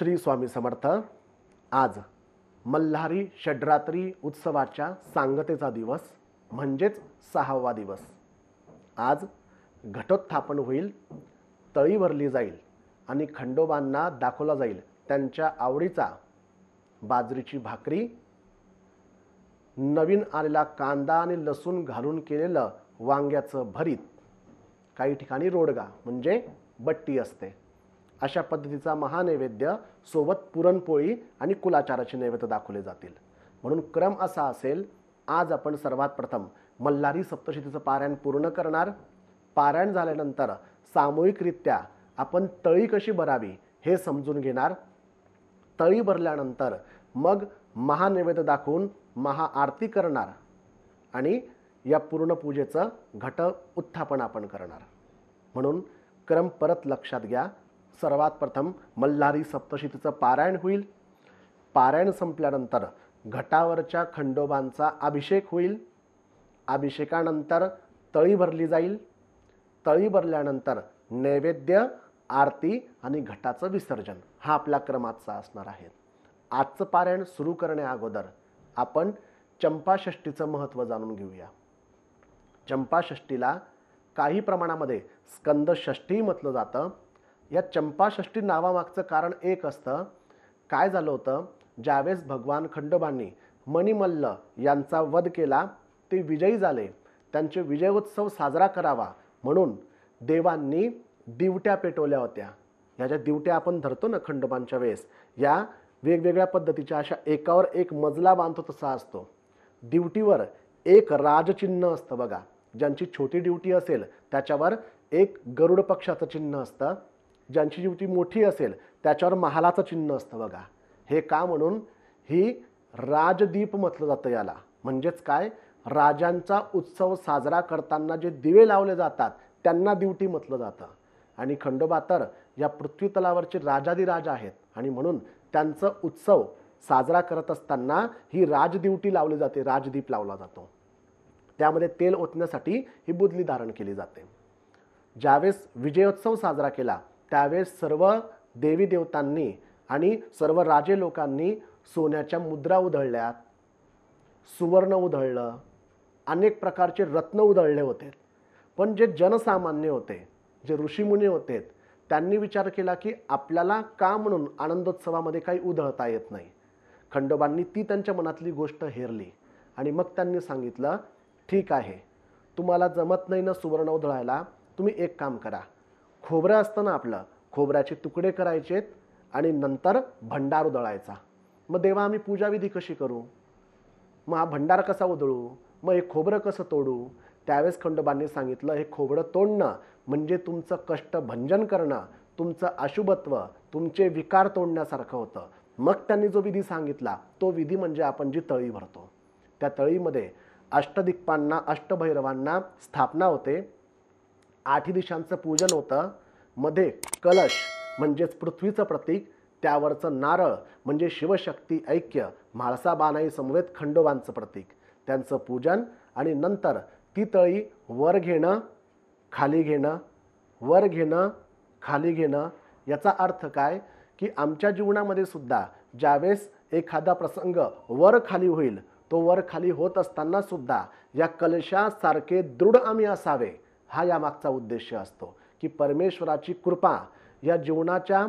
श्री स्वामी समर्थ आज मल्हारी षड्रात्री उत्सवाच्या सांगतेचा दिवस म्हणजेच सहावा दिवस आज घटोत्थापन होईल तळी भरली जाईल आणि खंडोबांना दाखवला जाईल त्यांच्या आवडीचा बाजरीची भाकरी नवीन आलेला कांदा आणि लसूण घालून केलेलं वांग्याचं भरीत काही ठिकाणी रोडगा म्हणजे बट्टी असते अशा पद्धतीचा महानैवेद्य सोबत पुरणपोळी आणि कुलाचाराचे नैवेद्य दाखवले जातील म्हणून क्रम असा असेल आज आपण सर्वात प्रथम मल्हारी सप्तशतीचं पारायण पूर्ण करणार पारायण झाल्यानंतर सामूहिकरित्या आपण तळी कशी भरावी हे समजून घेणार तळी भरल्यानंतर मग महानैवेद्य दाखवून महाआरती करणार आणि या पूर्ण पूजेचं घट उत्थापन आपण करणार म्हणून क्रम परत लक्षात घ्या सर्वात प्रथम मल्हारी सप्तशतीचं पारायण होईल पारायण संपल्यानंतर घटावरच्या खंडोबांचा अभिषेक होईल अभिषेकानंतर तळी भरली जाईल तळी भरल्यानंतर नैवेद्य आरती आणि घटाचं विसर्जन हा आपल्या क्रमाचा असणार आहे आजचं पारायण सुरू करण्याअगोदर आपण चंपाषष्टीचं महत्त्व जाणून घेऊया चंपाषष्टीला काही प्रमाणामध्ये स्कंदषष्ठी म्हटलं जातं या चंपाषष्ठी नावामागचं कारण एक असतं काय झालं होतं ज्यावेळेस भगवान खंडोबांनी मणिमल्ल यांचा वध केला ते विजयी झाले त्यांचे विजयोत्सव साजरा करावा म्हणून देवांनी दिवट्या पेटवल्या होत्या ह्या ज्या दिवट्या आपण धरतो ना खंडोबांच्या वेळेस या वेगवेगळ्या पद्धतीच्या अशा एकावर एक मजला बांधतो तसा असतो दिवटीवर एक राजचिन्ह असतं बघा ज्यांची छोटी ड्युटी असेल त्याच्यावर एक गरुड पक्षाचं चिन्ह असतं ज्यांची जीवती मोठी असेल त्याच्यावर महालाचं चिन्ह असतं बघा हे का म्हणून ही राजदीप म्हटलं जातं याला म्हणजेच काय राजांचा उत्सव साजरा करताना जे दिवे लावले जातात त्यांना दिवटी म्हटलं जातं आणि खंडोबा तर या पृथ्वी तलावरचे राजाधिराज आहेत आणि म्हणून त्यांचं उत्सव साजरा करत असताना ही राजदिवटी लावली जाते राजदीप लावला जातो त्यामध्ये तेल ओतण्यासाठी ही बुदली धारण केली जाते ज्यावेळेस विजयोत्सव साजरा केला त्यावेळेस सर्व देवी देवतांनी आणि सर्व राजे लोकांनी सोन्याच्या मुद्रा उधळल्यात सुवर्ण उधळलं अनेक प्रकारचे रत्न उधळले होते पण जे जनसामान्य होते जे ऋषीमुनी होते त्यांनी विचार केला की आपल्याला का म्हणून आनंदोत्सवामध्ये काही उधळता येत नाही खंडोबांनी ती त्यांच्या मनातली गोष्ट हेरली आणि मग त्यांनी सांगितलं ठीक आहे तुम्हाला जमत नाही ना सुवर्ण उधळायला तुम्ही एक काम करा खोबरं असतं ना आपलं खोबऱ्याचे तुकडे करायचेत आणि नंतर भंडार उदळायचा मग देवा आम्ही पूजाविधी कशी करू मग हा भंडार कसा उधळू मग हे खोबरं कसं तोडू त्यावेळेस खंडोबांनी सांगितलं हे खोबरं तोडणं म्हणजे तुमचं कष्ट भंजन करणं तुमचं अशुभत्व तुमचे विकार तोडण्यासारखं होतं मग त्यांनी जो विधी सांगितला तो विधी म्हणजे आपण जी तळी भरतो त्या तळीमध्ये अष्टदिक्पांना अष्टभैरवांना स्थापना होते आठ दिशांचं पूजन होतं मध्ये कलश म्हणजेच पृथ्वीचं प्रतीक त्यावरचं नारळ म्हणजे शिवशक्ती ऐक्य म्हाळसा बानाई समवेत खंडोबांचं प्रतीक त्यांचं पूजन आणि नंतर ती तळी वर घेणं खाली घेणं वर घेणं खाली घेणं याचा अर्थ काय की आमच्या जीवनामध्ये सुद्धा ज्यावेळेस एखादा प्रसंग वर खाली होईल तो वर खाली होत असताना सुद्धा या कलशासारखे दृढ आम्ही असावे हा यामागचा उद्देश असतो की परमेश्वराची कृपा या जीवनाच्या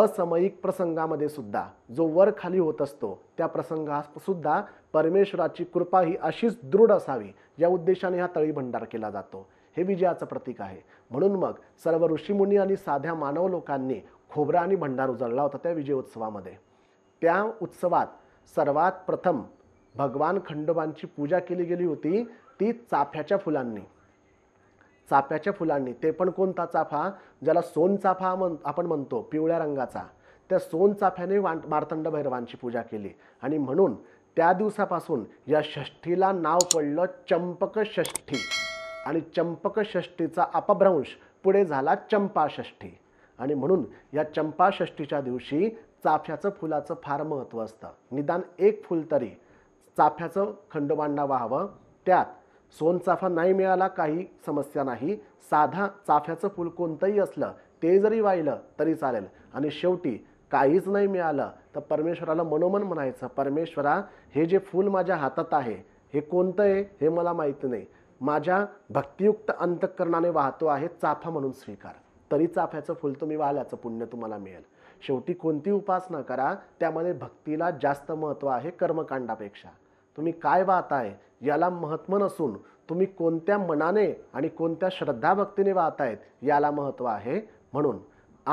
असमयिक प्रसंगामध्ये सुद्धा जो वर खाली होत असतो त्या प्रसंगासुद्धा परमेश्वराची कृपा ही अशीच दृढ असावी या उद्देशाने हा तळी भंडार केला जातो हे विजयाचं प्रतीक आहे म्हणून मग सर्व ऋषीमुनी आणि साध्या मानव लोकांनी खोबरा आणि भंडार उजळला होता त्या विजयोत्सवामध्ये त्या उत्सवात सर्वात प्रथम भगवान खंडोबांची पूजा केली गेली होती ती चाफ्याच्या फुलांनी चाफ्याच्या फुलांनी ते पण कोणता चाफा ज्याला सोनचाफा म्हण आपण म्हणतो पिवळ्या रंगाचा त्या सोनचाफ्याने वा मार्तंड भैरवांची पूजा केली आणि म्हणून त्या दिवसापासून या षष्ठीला नाव पडलं चंपकषष्ठी आणि चंपकषष्ठीचा अपभ्रंश पुढे झाला चंपाषष्ठी आणि म्हणून या चंपाषष्ठीच्या दिवशी चाफ्याचं फुलाचं फार महत्त्व असतं निदान एक फुल तरी चाफ्याचं खंडोबांडा व्हावं त्यात सोनचाफा नाही मिळाला काही समस्या नाही साधा चाफ्याचं फूल कोणतंही असलं ते जरी वाहिलं तरी चालेल आणि शेवटी काहीच नाही मिळालं तर परमेश्वराला मनोमन म्हणायचं परमेश्वरा हे जे फूल माझ्या हातात आहे हे कोणतं आहे हे मला माहीत नाही माझ्या भक्तियुक्त अंतःकरणाने वाहतो आहे चाफा म्हणून स्वीकार तरी चाफ्याचं फुल तुम्ही वाहल्याचं पुण्य तुम्हाला मिळेल शेवटी कोणती उपासना करा त्यामध्ये भक्तीला जास्त महत्त्व आहे कर्मकांडापेक्षा तुम्ही काय वाहताय याला महत्त्व नसून तुम्ही कोणत्या मनाने आणि कोणत्या श्रद्धाभक्तीने वाहतायत याला महत्त्व आहे म्हणून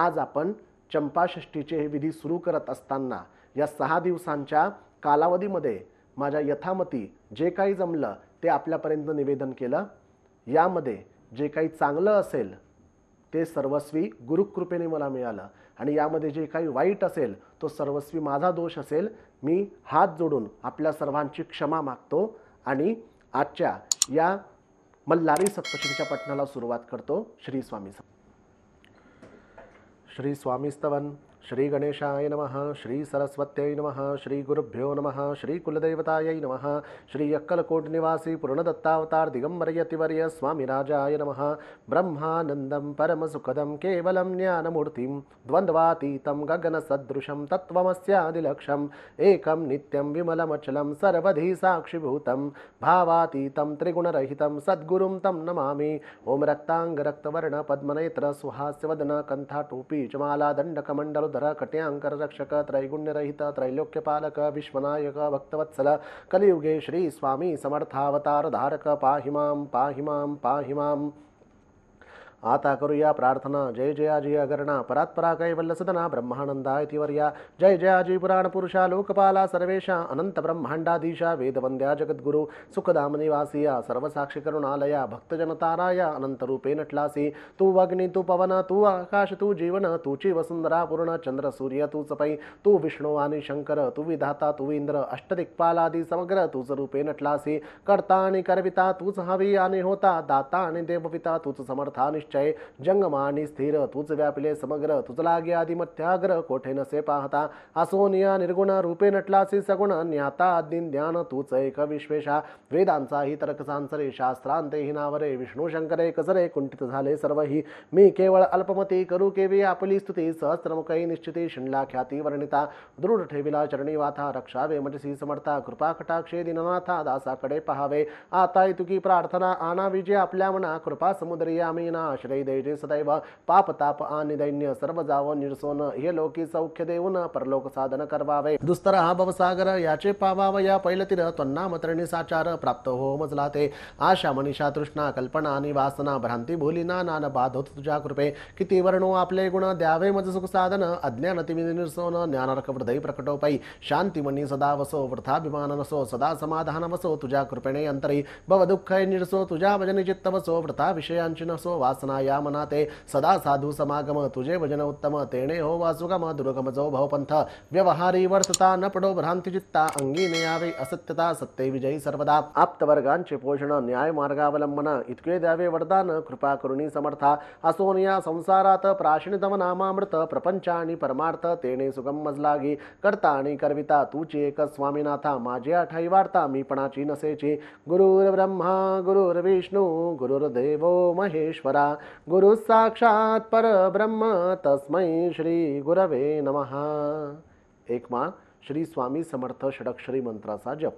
आज आपण चंपाषष्ठीचे हे विधी सुरू करत असताना या सहा दिवसांच्या कालावधीमध्ये माझ्या यथामती जे काही जमलं ते आपल्यापर्यंत निवेदन केलं यामध्ये जे काही चांगलं असेल ते सर्वस्वी गुरुकृपेने मला मिळालं आणि यामध्ये जे काही वाईट असेल तो सर्वस्वी माझा दोष असेल मी हात जोडून आपल्या सर्वांची क्षमा मागतो आणि आजच्या या मल्हारी सप्तशतीच्या पठणाला सुरुवात करतो श्री स्वामी श्री स्वामी स्तवन श्री गणेशाय नमः श्री सरस्वत्यै नमः श्री गुरुभ्यो नमः श्री कुलदैवतायै नमः श्री अक्कलकोटनिवासी पूर्णदत्तावतार दिगंबरयतिवर्य स्वामिराजाय नमः ब्रह्मानन्दं परमसुखदं केवलं ज्ञानमूर्तिं द्वन्द्वातीतं गगनसदृशं तत्त्वमस्यादिलक्षम् एकं नित्यं विमलमचलं सर्वधी साक्षीभूत भावातीतं त्रिगुणरहितं सद्गुरुं तं नमामि ओम रक्तांगरक्तवर्ण पद्मनेत्र सुहास्यवदन टोपी च धराकटे अंकरक्षक त्रैलोक्य त्रैलोक्यपालक विश्वनायक भक्तवत्सल कलियुगे श्री स्वामी समर्थावतार धारक पाहिमां पाहिमां पाहिमां आता करूया प्रार्थना जय जयाजी अगरणा परात्परा कैवल्लसदना ब्रह्मानंदा इतिवर्या जय जयाजी पुराणपुरुषा लोकपाला सर्वेशा अनंत ब्रह्मांडाधीशा वेदवंद्या जगद्गुरु सुखदामनिवासिया सर्वसाक्षी करुणालया भक्तजनताराया अनंतरूपेण ट्लासी तू अग्नी तू पवन तू आकाश तू जीवन तू वसुंधरा पूर्ण चंद्र सूर्य तू सपै तू विष्णू आणि शंकर तू विधाता तू इंद्र अष्टदिक्पालादि समग्र तूच रूपेण ट्लासी कर्ता आणि कर्विता तूच हवी आणि होता दाता आणि देवपिता तूच समर्था निश्चय जंगमानी स्थिर तूच व्यापिले समग्र तुच लागे आदिमत्याग्र कोठे नसे पाहता असोनिया निर्गुण रूपे नटलासी सगुण ज्ञाता ज्ञान तुच एक विश्वेशा वेदांचा हि सांसरे शास्त्रांते हि नावरे विष्णू शंकरे कसरे कुंठित झाले सर्व ही मी केवळ अल्पमती करू केवी आपली स्तुती सहस्त्रमुखी निश्चिती शिणला ख्याती वर्णिता दृढ ठेविला चरणी वाथा रक्षावे मजसी समर्था कृपा कटाक्षे दिननाथा दासाकडे पहावे आता तुकी प्रार्थना आना विजय आपल्या मना कृपा समुद्रिया मीना आश्रय दैर्य सदैव पाप ताप आणि दैन्य सर्व जाव निरसोन हे लोकी सौख्य देऊन परलोक साधन करवावे दुस्तर हा भवसागर याचे पावावया पैलतीर त्वन्ना मत्रणी साचार प्राप्त हो मजला ते आशा मनीषा तृष्णा कल्पना आणि वासना भ्रांती भोली ना नान बाध होत तुझ्या कृपे किती वर्णो आपले गुण द्यावे मज सुख साधन अज्ञान तिमिनी निरसोन ज्ञानार्क हृदय प्रकटोपाई मनी सदा वसो वृथाभिमान नसो सदा समाधान वसो तुझ्या कृपेने अंतरी भव दुःख निरसो तुझ्या भजनी चित्त वसो वृथा विषयांची नसो वासना मना ते सदा साधू समागम तुझे भजन उत्तम तेणे हो वासुगम दुर्गम जो भवपंथ व्यवहारी वर्तता न पडो भ्रांतिचित्ता अंगी न यावे असत्यता सत्य विजयी सर्वदा आप्तवर्गांचे पोषण न्याय मार्गावलंबन इतके द्यावे वरदान कृपा करुणी समर्था असोन या संसारात प्राशनितम नामामृत प्रपंचानी परमार्थ तेणे सुगम मजलागी करता आणि करविता तूची एक स्वामीनाथा माझे आठाई वार्ता मी पणाची नसेची गुरुर्ब्रह्मा गुरुर्विष्णू गुरुर्देवो महेश्वरा गुरु साक्षात परब्रह्म तस्मै श्री गुरवे नमः एकमा श्री स्वामी समर्थ षडक्षरी मंत्राचा जप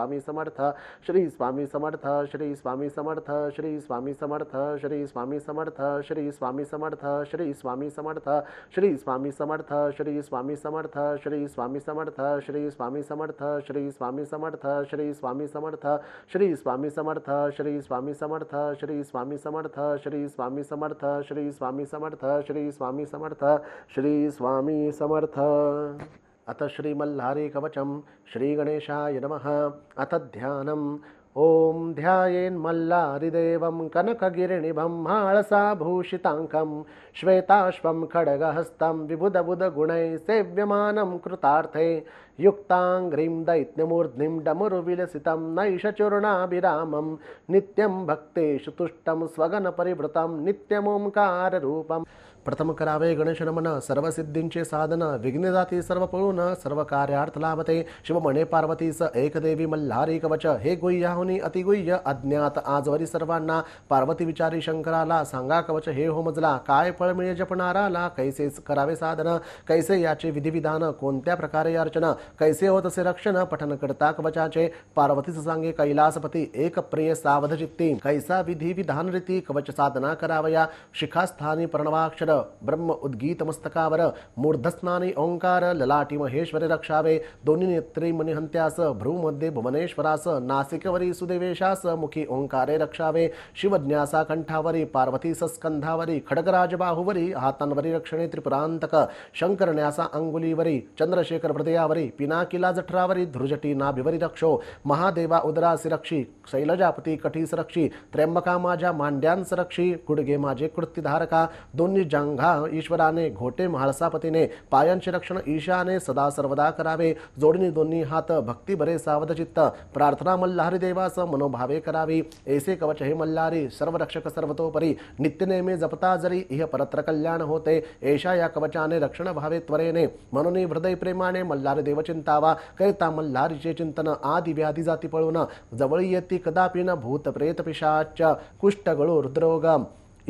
स्वामी समर्थ श्री स्वामी समर्थ श्री स्वामी समर्थ श्री स्वामी समर्थ श्री स्वामी समर्थ श्री स्वामी समर्थ श्री स्वामी समर्थ श्री स्वामी समर्थ श्री स्वामी समर्थ श्री स्वामी समर्थ श्री स्वामी समर्थ श्री स्वामी समर्थ श्री स्वामी समर्थ श्री स्वामी समर्थ श्री स्वामी समर्थ श्री स्वामी समर्थ श्री स्वामी समर्थ श्री स्वामी समर्थ श्री स्वामी समर्थ श्री स्वामी समर्थ अथ श्रीमल्हारी कवचं श्रीगणेशाय नमः अथ ध्यानम् ॐ ध्यायेन्मल्लारिदेवं कनकगिरिनिभं माळसाभूषिताङ्कं श्वेताश्वं खड्गहस्तं विबुदबुदगुणैः सेव्यमानं कृतार्थे युक्ताङ्घ्रीं दैत्यमूर्ध्निं डमरुविलसितं नैषचूर्णाभिरामं नित्यं भक्तेषु तुष्टं स्वगनपरिवृतं नित्यमोङ्काररूपम् प्रथम करावे गणेश नमन सर्व सिद्धींचे साधन विघ्न जाती सर्व पळून सर्व कार्यार्थ लाभते मणे पार्वतीस एक देवी मल्हारी कवच हे होनी अतिगुह्य अज्ञात आजवरी सर्वांना पार्वती विचारी शंकराला सांगा कवच हे हो मजला काय फळ मिळे जपणाराला कैसे करावे साधन कैसे याचे विधिविधान कोणत्या प्रकारे अर्चना कैसे होत असे रक्षण पठन करता कवचाचे पार्वतीस सांगे कैलासपती एक प्रिय चित्ती कैसा विधी विधान रीती कवच साधना करावया शिखास्थानी प्रणवाक्षर ब्रह्म उद्गीत मस्तकावर मूर्धस्नाने ओंकार ललाटी महेश्वरे रक्षावे दोन्ही नेत्री भ्रू भ्रूमध्ये भुवनेश्वरास नासिकवरी सुदेवेशास मुखी ओंकारे रक्षावे शिवज्ञासा कंठावरी पार्वती सस्कंधावरी खडगराज बाहुवरी हातांवरी रक्षणे त्रिपुरांतक शंकरन्यासा अंगुलीवरी चंद्रशेखर हृदयावरी पिनाकिला जठरावरी ध्रुजटी नाभिवरी रक्षो महादेवा उदरा सिरक्षी शैलजापती कठी सरक्षी त्र्यंबका माझ्या रक्षी गुडगे माझे कृत्यधारका दोन्ही गंगा ईश्वराने घोटे म्हाळसापतीने पायांचे रक्षण ईशाने सदा सर्वदा करावे जोडणी दोन्ही हात भक्ती बरे सावधचित्त प्रार्थना मल्हारी देवास मनोभावे करावी ऐसे कवच हे मल्हारी सर्व रक्षक सर्वतोपरी नित्यनेमे जपता जरी इह परत्र कल्याण होते ऐशा या कवचाने रक्षण भावे त्वरेने म्हणून हृदय प्रेमाने मल्हारी देव चिंतावा करिता मल्हारीचे चिंतन आदि व्याधी जाती पळून जवळ येती कदापि न भूत प्रेत पिशाच कुष्ठगळू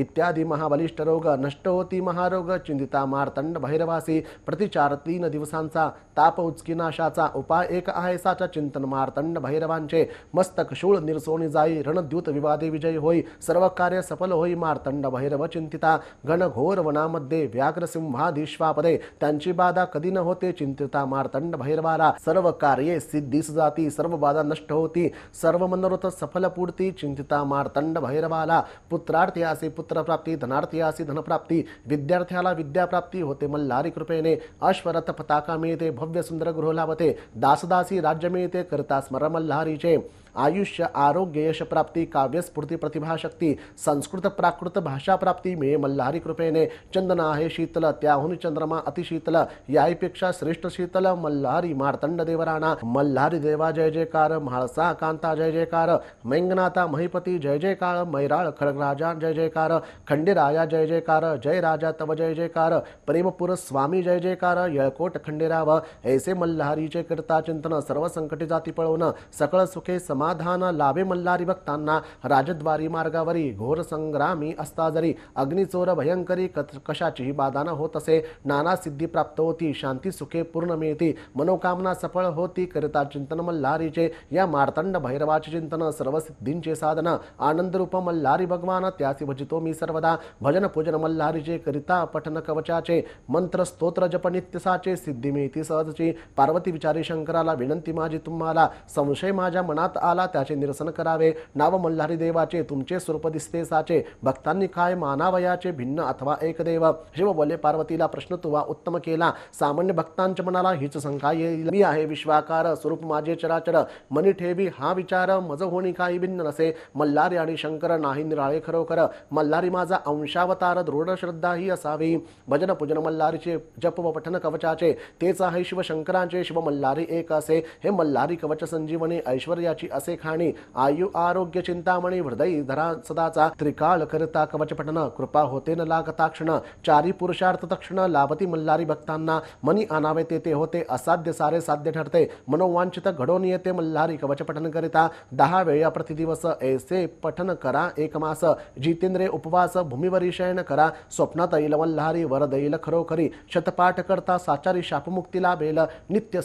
इत्यादी महाबलिष्ठ रोग नष्ट होती महारोग चिंतिता मारतंड भैरवासी प्रतिचार तीन दिवसांचा ताप उचकीनाशाचा उपाय एक आहेसाचा चिंतन मारतंड भैरवांचे मस्तक शूळ निरसोणी जाई रणद्यूत विवादे विजयी होई सर्व कार्य सफल होई मारतंड भैरव चिंतिता गणघोर वनामध्ये व्याघ्र सिंहादिश्वापदे त्यांची बाधा कधी न होते चिंतिता मारतंड भैरवाला सर्व कार्ये सिद्धीस जाती सर्व बाधा नष्ट होती सर्व मनोरथ सफल पूर्ती चिंतिता मारतंड भैरवाला पुत्रार्थ असे पुत्र पुत्रप्राप्ती धनार्थी आसी धनप्राप्ती विद्यार्थ्याला विद्याप्राप्ती होते मल्हारी कृपेने अश्वरथ पताका मिळते भव्य सुंदर गृह लाभते दासदासी राज्य मिळते करता स्मर मल्हारीचे आयुष्य आरोग्य यश प्राप्ती काव्यस्फूर्ती प्रतिभाशक्ती संस्कृत प्राकृत भाषा प्राप्ती मे मल्हारी कृपेने चंदना आहे शीतल त्याहून चंद्रमा अतिशीतल याहीपेक्षा श्रेष्ठ शीतल मल्हारी मार्तंड देवराणा मल्हारी देवा जय जयकार म्हाळसा कांता जय जयकार मैंगनाथा महिपती जय जयकार मैराळ खडगराजा जय जयकार खंडेराया जय जयकार जय राजा तव जय जयकार प्रेमपुर स्वामी जय जयकार यळकोट खंडेराव ऐसे मल्हारीचे करता चिंतन सर्व संकटी जाती पळवणं सकळ सुखे समाधान लाभे मल्हारी भक्तांना राजद्वारी मार्गावरी घोर संग्रामी असता जरी अग्निचोर भयंकरी कशाचीही बाधा होत असे नाना सिद्धी प्राप्त होती शांती सुखे पूर्ण मिळती मनोकामना सफळ होती करिता चिंतन मल्हारीचे या मार्तंड भैरवाचे चिंतन सर्व सिद्धींचे साधन आनंदरूप मल्हारी भगवान त्यासी भजितो मी सर्वदा भजन पूजन मल्हारीचे करिता पठन कवचाचे मंत्र स्तोत्र जप नित्यसाचे सिद्धी सहजची पार्वती विचारी शंकराला विनंती माझी तुम्हाला संशय माझ्या मनात आला त्याचे निरसन करावे नाव मल्हारी देवाचे तुमचे स्वरूप दिसते साचे भक्तांनी काय मानावयाचे भिन्न अथवा एक देव शिव बोले पार्वतीला प्रश्न तुवा उत्तम केला सामान्य भक्तांच्या मनाला हीच शंका येईल मी आहे विश्वाकार स्वरूप माझे चराचर मनी ठेवी हा विचार मज होणी काही भिन्न नसे मल्हारी आणि शंकर नाही निराळे खरोखर मल्हारी माझा अंशावतार दृढ श्रद्धा ही असावी भजन पूजन मल्हारीचे जप व पठन कवचाचे तेच आहे शिवशंकरांचे शिव मल्हारी एक असे हे मल्हारी कवच संजीवनी ऐश्वर्याची असे खाणी आयु आरोग्य चिंतामणी हृदय धरा सदाचा त्रिकाळ करता कवच कवचपटन कृपा होते न लागताक्षण चारी पुरुषार्थ तक्षण लाभती मल्हारी भक्तांना मनी आणावे ते होते असाध्य सारे साध्य ठरते मनोवांछित घडोन येते मल्हारी कवचपठन करिता दहा वेळा प्रतिदिवस ऐसे पठन करा एक मास जितेंद्रे उपवास भूमिवरी शयन करा स्वप्नात येईल मल्हारी वर देईल खरोखरी शतपाठ करता साचारी शापमुक्ती लाभेल नित्य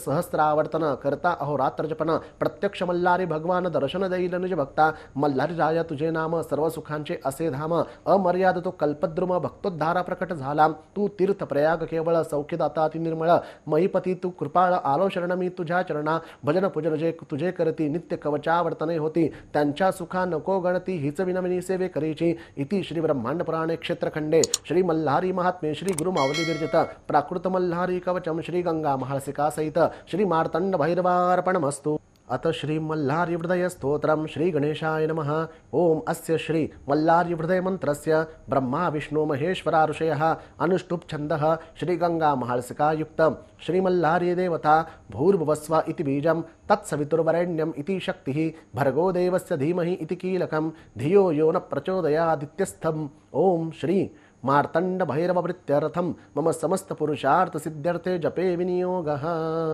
आवर्तन करता अहोरात्र जपन प्रत्यक्ष मल्हारी भगवान भगवान दर्शन देईल निज भक्ता मल्हारी राजा तुझे नाम सर्व सुखांचे असे धाम अमर्याद तो कल्पद्रुम भक्तोद्धारा प्रकट झाला तू तीर्थ प्रयाग केवळ सौख्यदाता निर्मळ महीपती तू कृपाळ आलो शरण मी तुझ्या चरणा भजन पूजन जे तुझे करती नित्य वर्तने होती त्यांच्या सुखा नको गणती हिच विनमिनी सेवे करीची इति श्री ब्रह्मांड पुराणे क्षेत्रखंडे श्री मल्हारी महात्मे श्री गुरु मावली विरजित प्राकृत मल्हारी कवचम श्री गंगा महासिका सहित श्री मार्तंड मस्तू अत श्री श्री गणेशाय नमः ॐ अस्य श्री मंत्रस्य ब्रह्मा विष्णुमहेश्वराऋषयः अनुष्टुप्छन्दः श्रीगङ्गामहर्षिकायुक्तं देवता भूर्भुवस्व इति बीजं तत्सवितुर्वरेण्यम् इति शक्तिः भर्गो देवस्य धीमहि इति कीलकं धियो यो न प्रचोदयादित्यस्थम् ॐ श्री मार्तंड भैरव मम समस्त पुरुषार्थ सिद्ध्यर्थे जपे विनियोग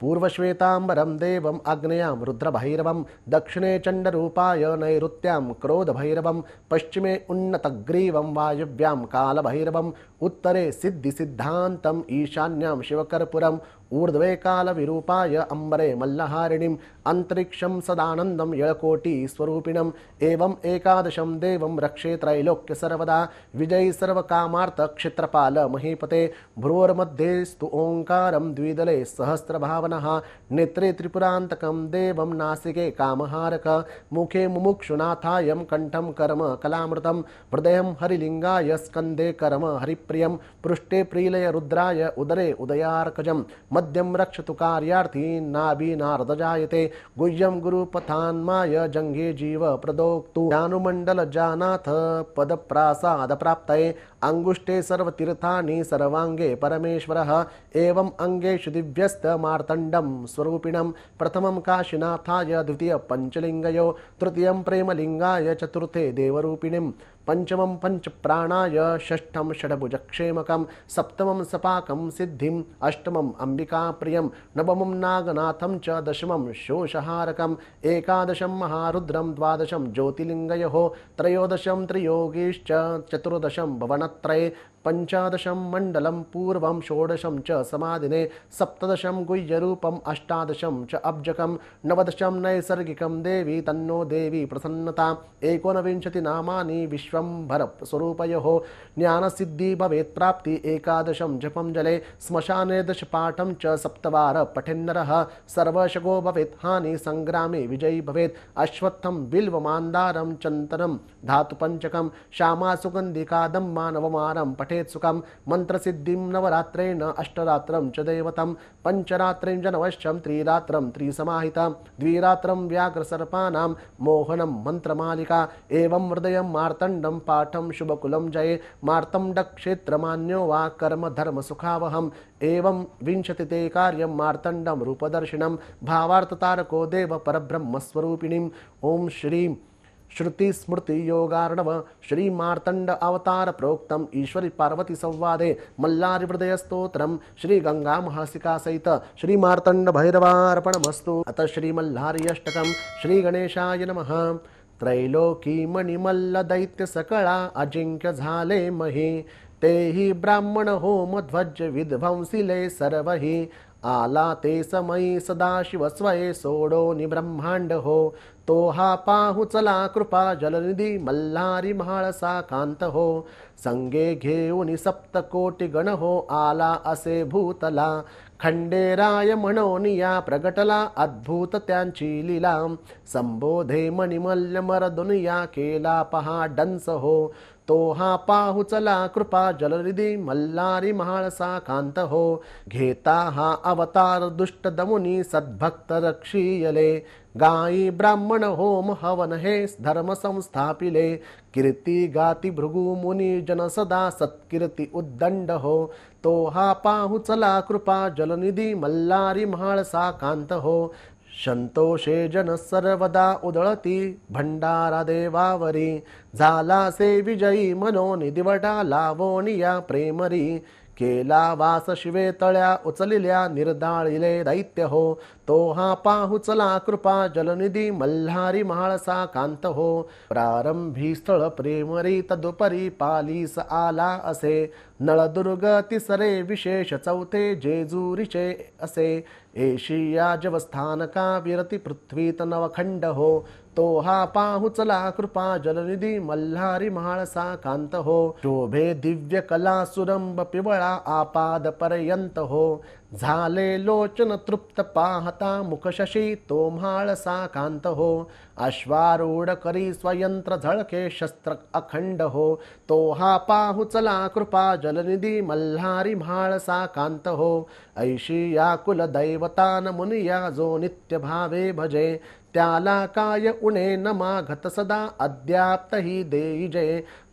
पूर्वश्वेताम्बरं देवम् रुद्र रुद्रभैरवं दक्षिणे चण्डरूपाय नैऋत्यां क्रोधभैरवं पश्चिमे उन्नतग्रीवं वायव्यां कालभैरवम् उत्तरे सिद्धिसिद्धान्तम् ईशान्यां शिवकर्पुरम् ऊर्ध्वे कालविरूपाय अम्बरे मल्लहारिणीम् अन्तरिक्षं सदानन्दं यळकोटी स्वरूपिणम् एवम् एकादशं देवं रक्षे त्रैलोक्य सर्वदा विजयी सर्वकामार्थक्षित्रपाल महीपते भ्रुवोर्मध्ये ओङ्कारं द्विदले सहस्रभावनः नेत्रे त्रिपुरान्तकं देवं नासिके कामहारक मुखे मुमुक्षुनाथायं कण्ठं कर्म कलामृतं हृदयं हरिलिङ्गाय स्कन्दे कर्म हरिप्रियं पृष्ठे प्रीलय रुद्राय उदरे उदयार्कजं मध्यम रक्षतु कार्यार्थी नाभी जायते गुह्यम गुरुपथान्माय जंगे जीव प्रदोक्तु ज्ञानुमंडल जानाथ प्राप्त अंगुष्टे सर्वतीर्थानि सर्वांगे परमेश्वरः एवं अंगेषु दिव्यस्तमार्तण्डं स्वरूपिणं प्रथमं काशिनाथाय द्वितीयपञ्चलिङ्गयो तृतीयं प्रेमलिङ्गाय चतुर्थे देवरूपिणीं पंचमं पंचप्राणाय षष्ठं षडभुजक्षेमकं सप्तमं सपाकं सिद्धिम् अष्टमम् अम्बिकाप्रियं नवमं नागनाथं च दशमं शोषहारकम् एकादशं महारुद्रं द्वादशं ज्योतिलिङ्गयोः त्रयोदशं त्रियोगीश्च चतुर्दशं भवनत्रये पञ्चादशं मण्डलं पूर्वं षोडशं च समादिने सप्तदशं गुह्यरूपम् अष्टादशं च अब्जकं नवदशं नैसर्गिकं देवी तन्नो देवी प्रसन्नता एकोनविंशतिनामानि विश्वम्भरस्वरूपयोः ज्ञानसिद्धिः भवेत् प्राप्ति एकादशं जपं जले श्मशाने दशपाठं च सप्तवार पठेन्नरः सर्वशगो भवेत् हानि सङ्ग्रामे विजयी भवेत् अश्वत्थं बिल्वमान्दारं चन्तनं धातुपञ्चकं श्यामासुगन्धिकादं मानवमारं पठ पठेत् सुखं मन्त्रसिद्धिं नवरात्रेण अष्टरात्रं च दैवतं पञ्चरात्रिं जनवश्यं त्रिरात्रं त्रिसमाहितं द्विरात्रं व्याघ्रसर्पाणां मोहनं मन्त्रमालिका एवं हृदयं मार्तण्डं पाठं शुभकुलं जये मार्तण्डक्षेत्रमान्यो वा कर्मधर्मसुखावहम् एवं ते कार्यं मार्तण्डं रूपदर्शनं भावार्थतारको देव परब्रह्मस्वरूपिणीम् ओम श्रीं श्रुतिस्मृतियोगार्णव श्रीमार्तण्ड अवतार प्रोक्तम ईश्वरी पार्वती संवादे मल्लारिहृदयस्तोत्रम अत श्रीमार्तण्डभैरवार्पणमस्तु अथ श्री श्रीगणेशाय नमः त्रैलोकी सकळा अजिंक्य झाले मही तेही ब्राह्मण होम ध्वज विध्वंसिले सर्वही आला ते समयी सदाशिवस्वये सोडो निब्रह्मांड हो तोहा हा चला कृपा जलनिधी मल्हारी म्हाळसा कांत हो संगे घेऊन कोटी गण हो आला असे भूतला खंडेराय म्हणून या प्रगटला अद्भुत त्यांची लिला संबोधे मणिमल्य मरदुन केला पहा डंस हो तो हा पाहू चला कृपा जलरिदी मल्लारी महाळसा कांत हो घेता हा अवतार दुष्ट दमुनी सद्भक्त गायी ब्राह्मण होम हवन हे धर्म संस्थापिले कीर्ती गाती भृगु मुनी जन सदा सत्कीर्ती उद्दंड हो तो हा पाहुचला चला कृपा जलनिधी मल्लारी म्हाळ साकांत हो संतोषे जन सर्वदा उदळती भंडारा देवावरी झाला से विजयी मनोनिधिवटा लावोनिया प्रेमरी केला वास शिवे तळ्या उचलिल्या निर्दाळिले दैत्य हो तो हा पाहुचला कृपा जलनिधी मल्हारी माळसा कांत हो प्रारंभी स्थळ प्रेमरी तदुपरी पालीस आला असे नळदुर्ग तिसरे विशेष चौथे जेजुरीचे असे एशिया जवस्थानका विरती पृथ्वीत नवखंड हो तो हा पाहु कृपा जलनिधी मल्हारी म्हाळसा कांत हो शोभे दिव्य कला सुरंब पिवळा आपाद पर्यंत हो झाले लोचन तृप्त पाहता मुखशशी तो म्हाळसा कांत हो अश्वारूढ करी स्वयंत्र झळके शस्त्र अखंड हो तो हा पाहु चला कृपा जलनिधी मल्हारी म्हाळसा कांत हो ऐशी या कुल दैवतान मुनिया जो नित्य भावे भजे त्याला काय उणे नमा घत सदा अद्याप्त ही देई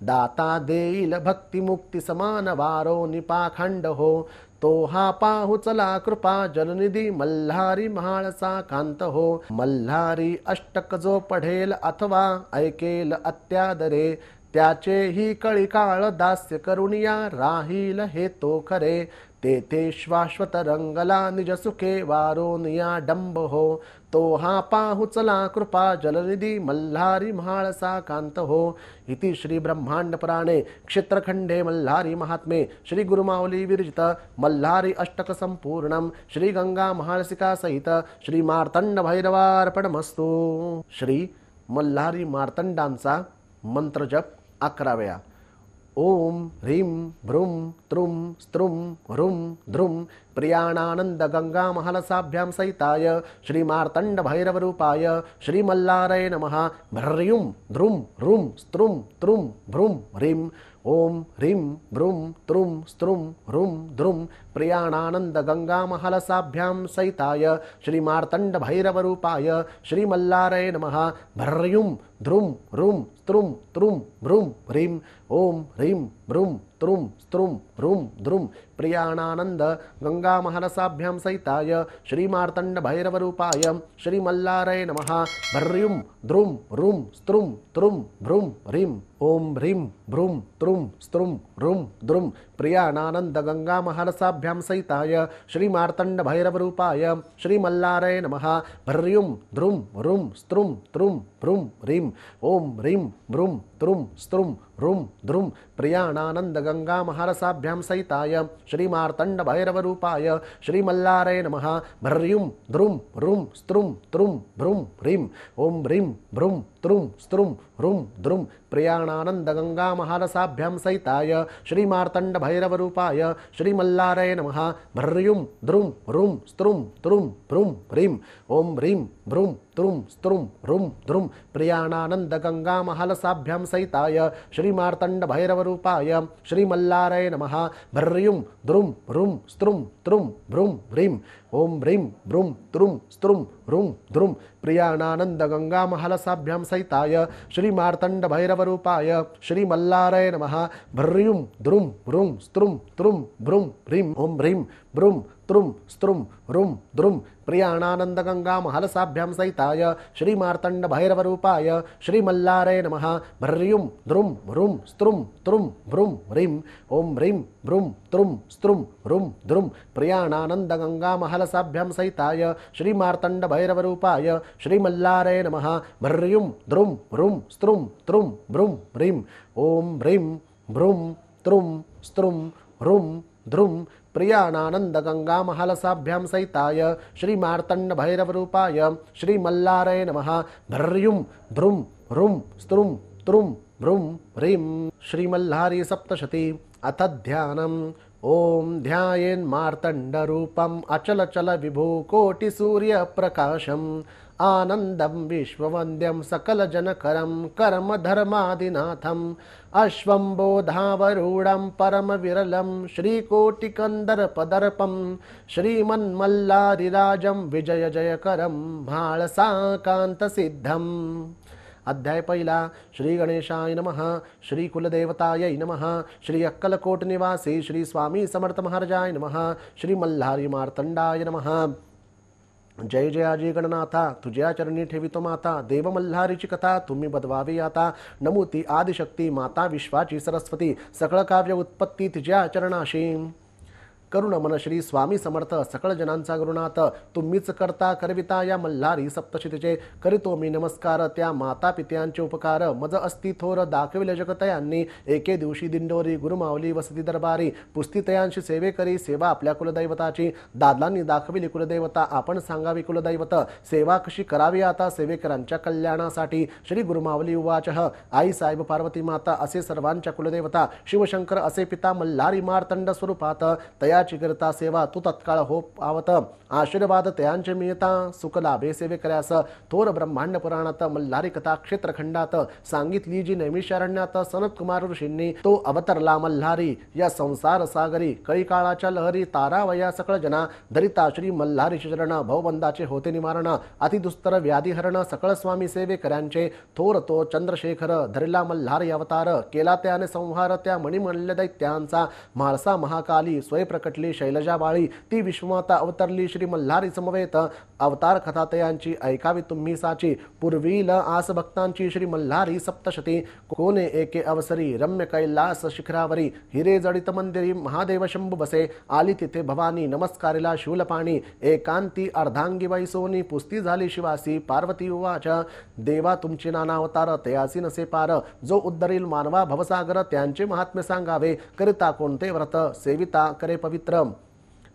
दाता देईल मुक्ती समान वारो निपाखंड हो तो हा पाहू चला कृपा जननिधी मल्हारी महाळसा कांत हो मल्हारी अष्टक जो पढेल अथवा ऐकेल अत्यादरे त्याचे ही कळी काळ दास्य करुणिया राहील हे तो खरे तेथे श्वाश्वत रंगला निज सुखे वारोनिया डंब हो तो हा पाहु चला कृपा जलनिधी मल्हारी महाळसा कांत हो इति श्री ब्रह्मांड पुराणे क्षेत्रखंडे मल्हारी महात्मे श्री गुरुमावली विरजित मल्हारी अष्टक संपूर्ण श्री गंगा महाळसिका सहित श्री मार्तंड श्री मल्हारी मार्तंडांचा मंत्रजप अकरा ॐ ह्रीं भ्रुं त्रुं स्त्रुं ह्रुं ध्रुं प्रियाणानन्दगङ्गामहलसाभ्यां सहिताय श्रीमार्तण्डभैरवरूपाय श्रीमल्लारय नमः भ्रुं ध्रुं ह्रुं स्त्रुं त्रुं भ्रुं ह्रीं ॐ ह्रीं भ्रुं त्रुं स्त्रुं ह्रुं ध्रुं प्रयाणानंद गंगामहलसाभ्याम सैताय श्रीमार्तंड भैरवरूपाय श्रीमल्लारय नम भर्युम ध्रुम रुम त्रुम त्रुम भ्रुम ह्रीम ओम ह्रीम भ्रुम त्रुम स्त्रुम ह्रुम ध्रुम प्रियाणानंद गंगामहलसाभ्यां सहिताय श्रीमार्तण्डभैरवरूपाय श्रीमल्लारय नमः भर्युं ध्रुं रुं स्त्रुं त्रुं भ्रुं ह्रीं ॐ ह्रीं भ्रुं त्रुं स्त्रुं रु ध्रुम प्रियानंदगंगामहारसाभ्यासिहिताय श्रीमार्तभैरव रूपाय श्रीमल्लारायण महाभरु ध्रु रु स्त्रुम त्रुम ப்ரும் ரீம் ஓம் ரீம் ப்ரும் த்ரும் ஸ்த்ரும் ரும் த்ரும் பிரியாணானந்த கங்கா மகாரசாபியாம் சைதாய ஸ்ரீமார்த்தண்ட பைரவரூபாய ஸ்ரீமல்லாரே நம பர்யும் த்ரும் ரும் ஸ்த்ரும் த்ரும் ப்ரும் ரீம் ஓம் ரீம் ப்ரும் த்ரும் ஸ்த்ரும் ரும் த்ரும் பிரியாணானந்த கங்கா மகாரசாபியாம் சைதாய ஸ்ரீமார்த்தண்ட பைரவரூபாய ஸ்ரீமல்லாரே நம பர்யும் த்ரும் ரும் ஸ்த்ரும் த்ரும் ப்ரும் ரீம் ஓம் ரீம் ப்ரும் తురుం స్తురుం రుం ధృం ప్రియాణానంద గంగామహలసాభ్యాం సైతాయ శ్రీమార్తండ భైరవరూపాయ శ్రీమల్లారయ నమ భర్యుం ధృం రుం స్తృం తృం భ్రుం హ్రీం ఓం హ్రీం భ్రుం తృం స్తృం రుం ధృం ప్రియాణానంద గంగామహలసాభ్యాం సైతాయ శ్రీమార్తండ భైరవరూపాయ శ్రీమల్లారయ నమ భర్యుం ధృం రుం స్తృం తృం భ్రుం హ్రీం ఓం హ్రీం భ్రుం त्रुं स्तुं रुं द्रुं प्रियाणानन्दगङ्गामहलसाभ्यां सहिताय श्रीमार्तण्डभैरवरूपाय श्रीमल्लारय नमः भ्र्युं द्रुं रुं स्तुं त्रुं भ्रुं ह्रीं ॐ ह्रीं भ्रुं त्रुं स्तुं रुं द्रुं प्रियाणानन्दगङ्गामहलसाभ्यां सहिताय श्रीमार्तण्डभैरवरूपाय श्रीमल्लारय नमः भ्र्युं द्रुं रुं स्तुं त्रुं भ्रुं ह्रीं ॐ ह्रीं भ्रुं त्रुं स्तुं रुं द्रुं प्रियाणानन्दगङ्गामहलसाभ्यां सहिताय श्रीमार्तण्डभैरवरूपाय श्रीमल्लारय नमः भर्युं ध्रुं ह्रुं स्तृं तृं भ्रुं ह्रीं श्रीमल्लारी सप्तशती अथ ध्यानम् ॐ ध्यायेन्मार्तण्डरूपम् अचलचलविभो कोटिसूर्यप्रकाशम् आनन्दं विश्ववन्द्यं सकलजनकरं कर्मधर्मादिनाथम् अश्वम्बोधावरूढं परमविरलं श्रीकोटिकन्दर्पदर्पं श्रीमन्मल्लारिराजं विजयजयकरं भाळसाकान्तसिद्धम् अध्याय पहिला श्री गणेशाय नम श्री कुलदेवतायै नमः श्री अक्कलकोट निवासी श्री स्वामी समर्थ महाराजाय नम श्री मल्हारी मार्तंडाय नम जय जय आजी गणनाथा तुझ्या चरणी ठेवितो माता देव मल्हारीची कथा तुम्ही बदवावी आता नमुती आदिशक्ती माता विश्वाची सरस्वती सकळ काव्य उत्पत्ती तिच्या चरणाशी करुण श्री स्वामी समर्थ सकळ जनांचा गुरुनाथ तुम्हीच करता करविता या मल्हारी सप्तशतीचे करीतो मी नमस्कार त्या माता पित्यांचे उपकार मज अस्ति थोर दाखविले जगतयांनी एके दिवशी दिंडोरी गुरुमावली वसती दरबारी पुस्तितयांशी सेवे करी सेवा आपल्या कुलदैवताची दादलांनी दाखविली कुलदैवता आपण सांगावी कुलदैवत सेवा कशी करावी आता सेवेकरांच्या कल्याणासाठी श्री गुरुमावली उवाच आई साहेब पार्वती माता असे सर्वांच्या कुलदैवता शिवशंकर असे पिता मल्हारी मार्तंड स्वरूपात तया त्याची करता सेवा तू तत्काळ हो पावत आशीर्वाद त्यांचे मिळता सुखलाभे सेवे करायस थोर ब्रह्मांड पुराणात मल्हारी कथा क्षेत्रखंडात सांगितली जी नैमिषारण्यात सनत कुमार ऋषींनी तो अवतरला मल्हारी या संसार सागरी कळी काळाच्या लहरी तारावया सकळ जना धरिता श्री मल्हारी शिचरण भवबंदाचे होते निवारण अतिदुस्तर व्याधिहरण सकळ स्वामी सेवे करांचे थोर तो चंद्रशेखर धरिला मल्हारी अवतार केला त्याने संहार त्या मणिमल्ल दैत्यांचा म्हाळसा महाकाली स्वयंप्रकट कटली शैलजा बाळी ती विश्वमाता अवतरली श्री मल्हारी समवेत अवतार कथातयांची ऐकावी तुम्ही साची पूर्वील आस भक्तांची श्री मल्हारी सप्तशती कोणे एके अवसरी रम्य कैलास शिखरावरी हिरे जडित मंदिरी महादेव शंभ बसे आली तिथे भवानी नमस्कारिला शूलपाणी एकांती अर्धांगी वैसोनी पुस्ती झाली शिवासी पार्वती उवाच देवा तुमची नाना अवतार तयासी नसे पार जो उद्धरील मानवा भवसागर त्यांचे महात्म्य सांगावे करिता कोणते व्रत सेविता करे पवित्र पवित्र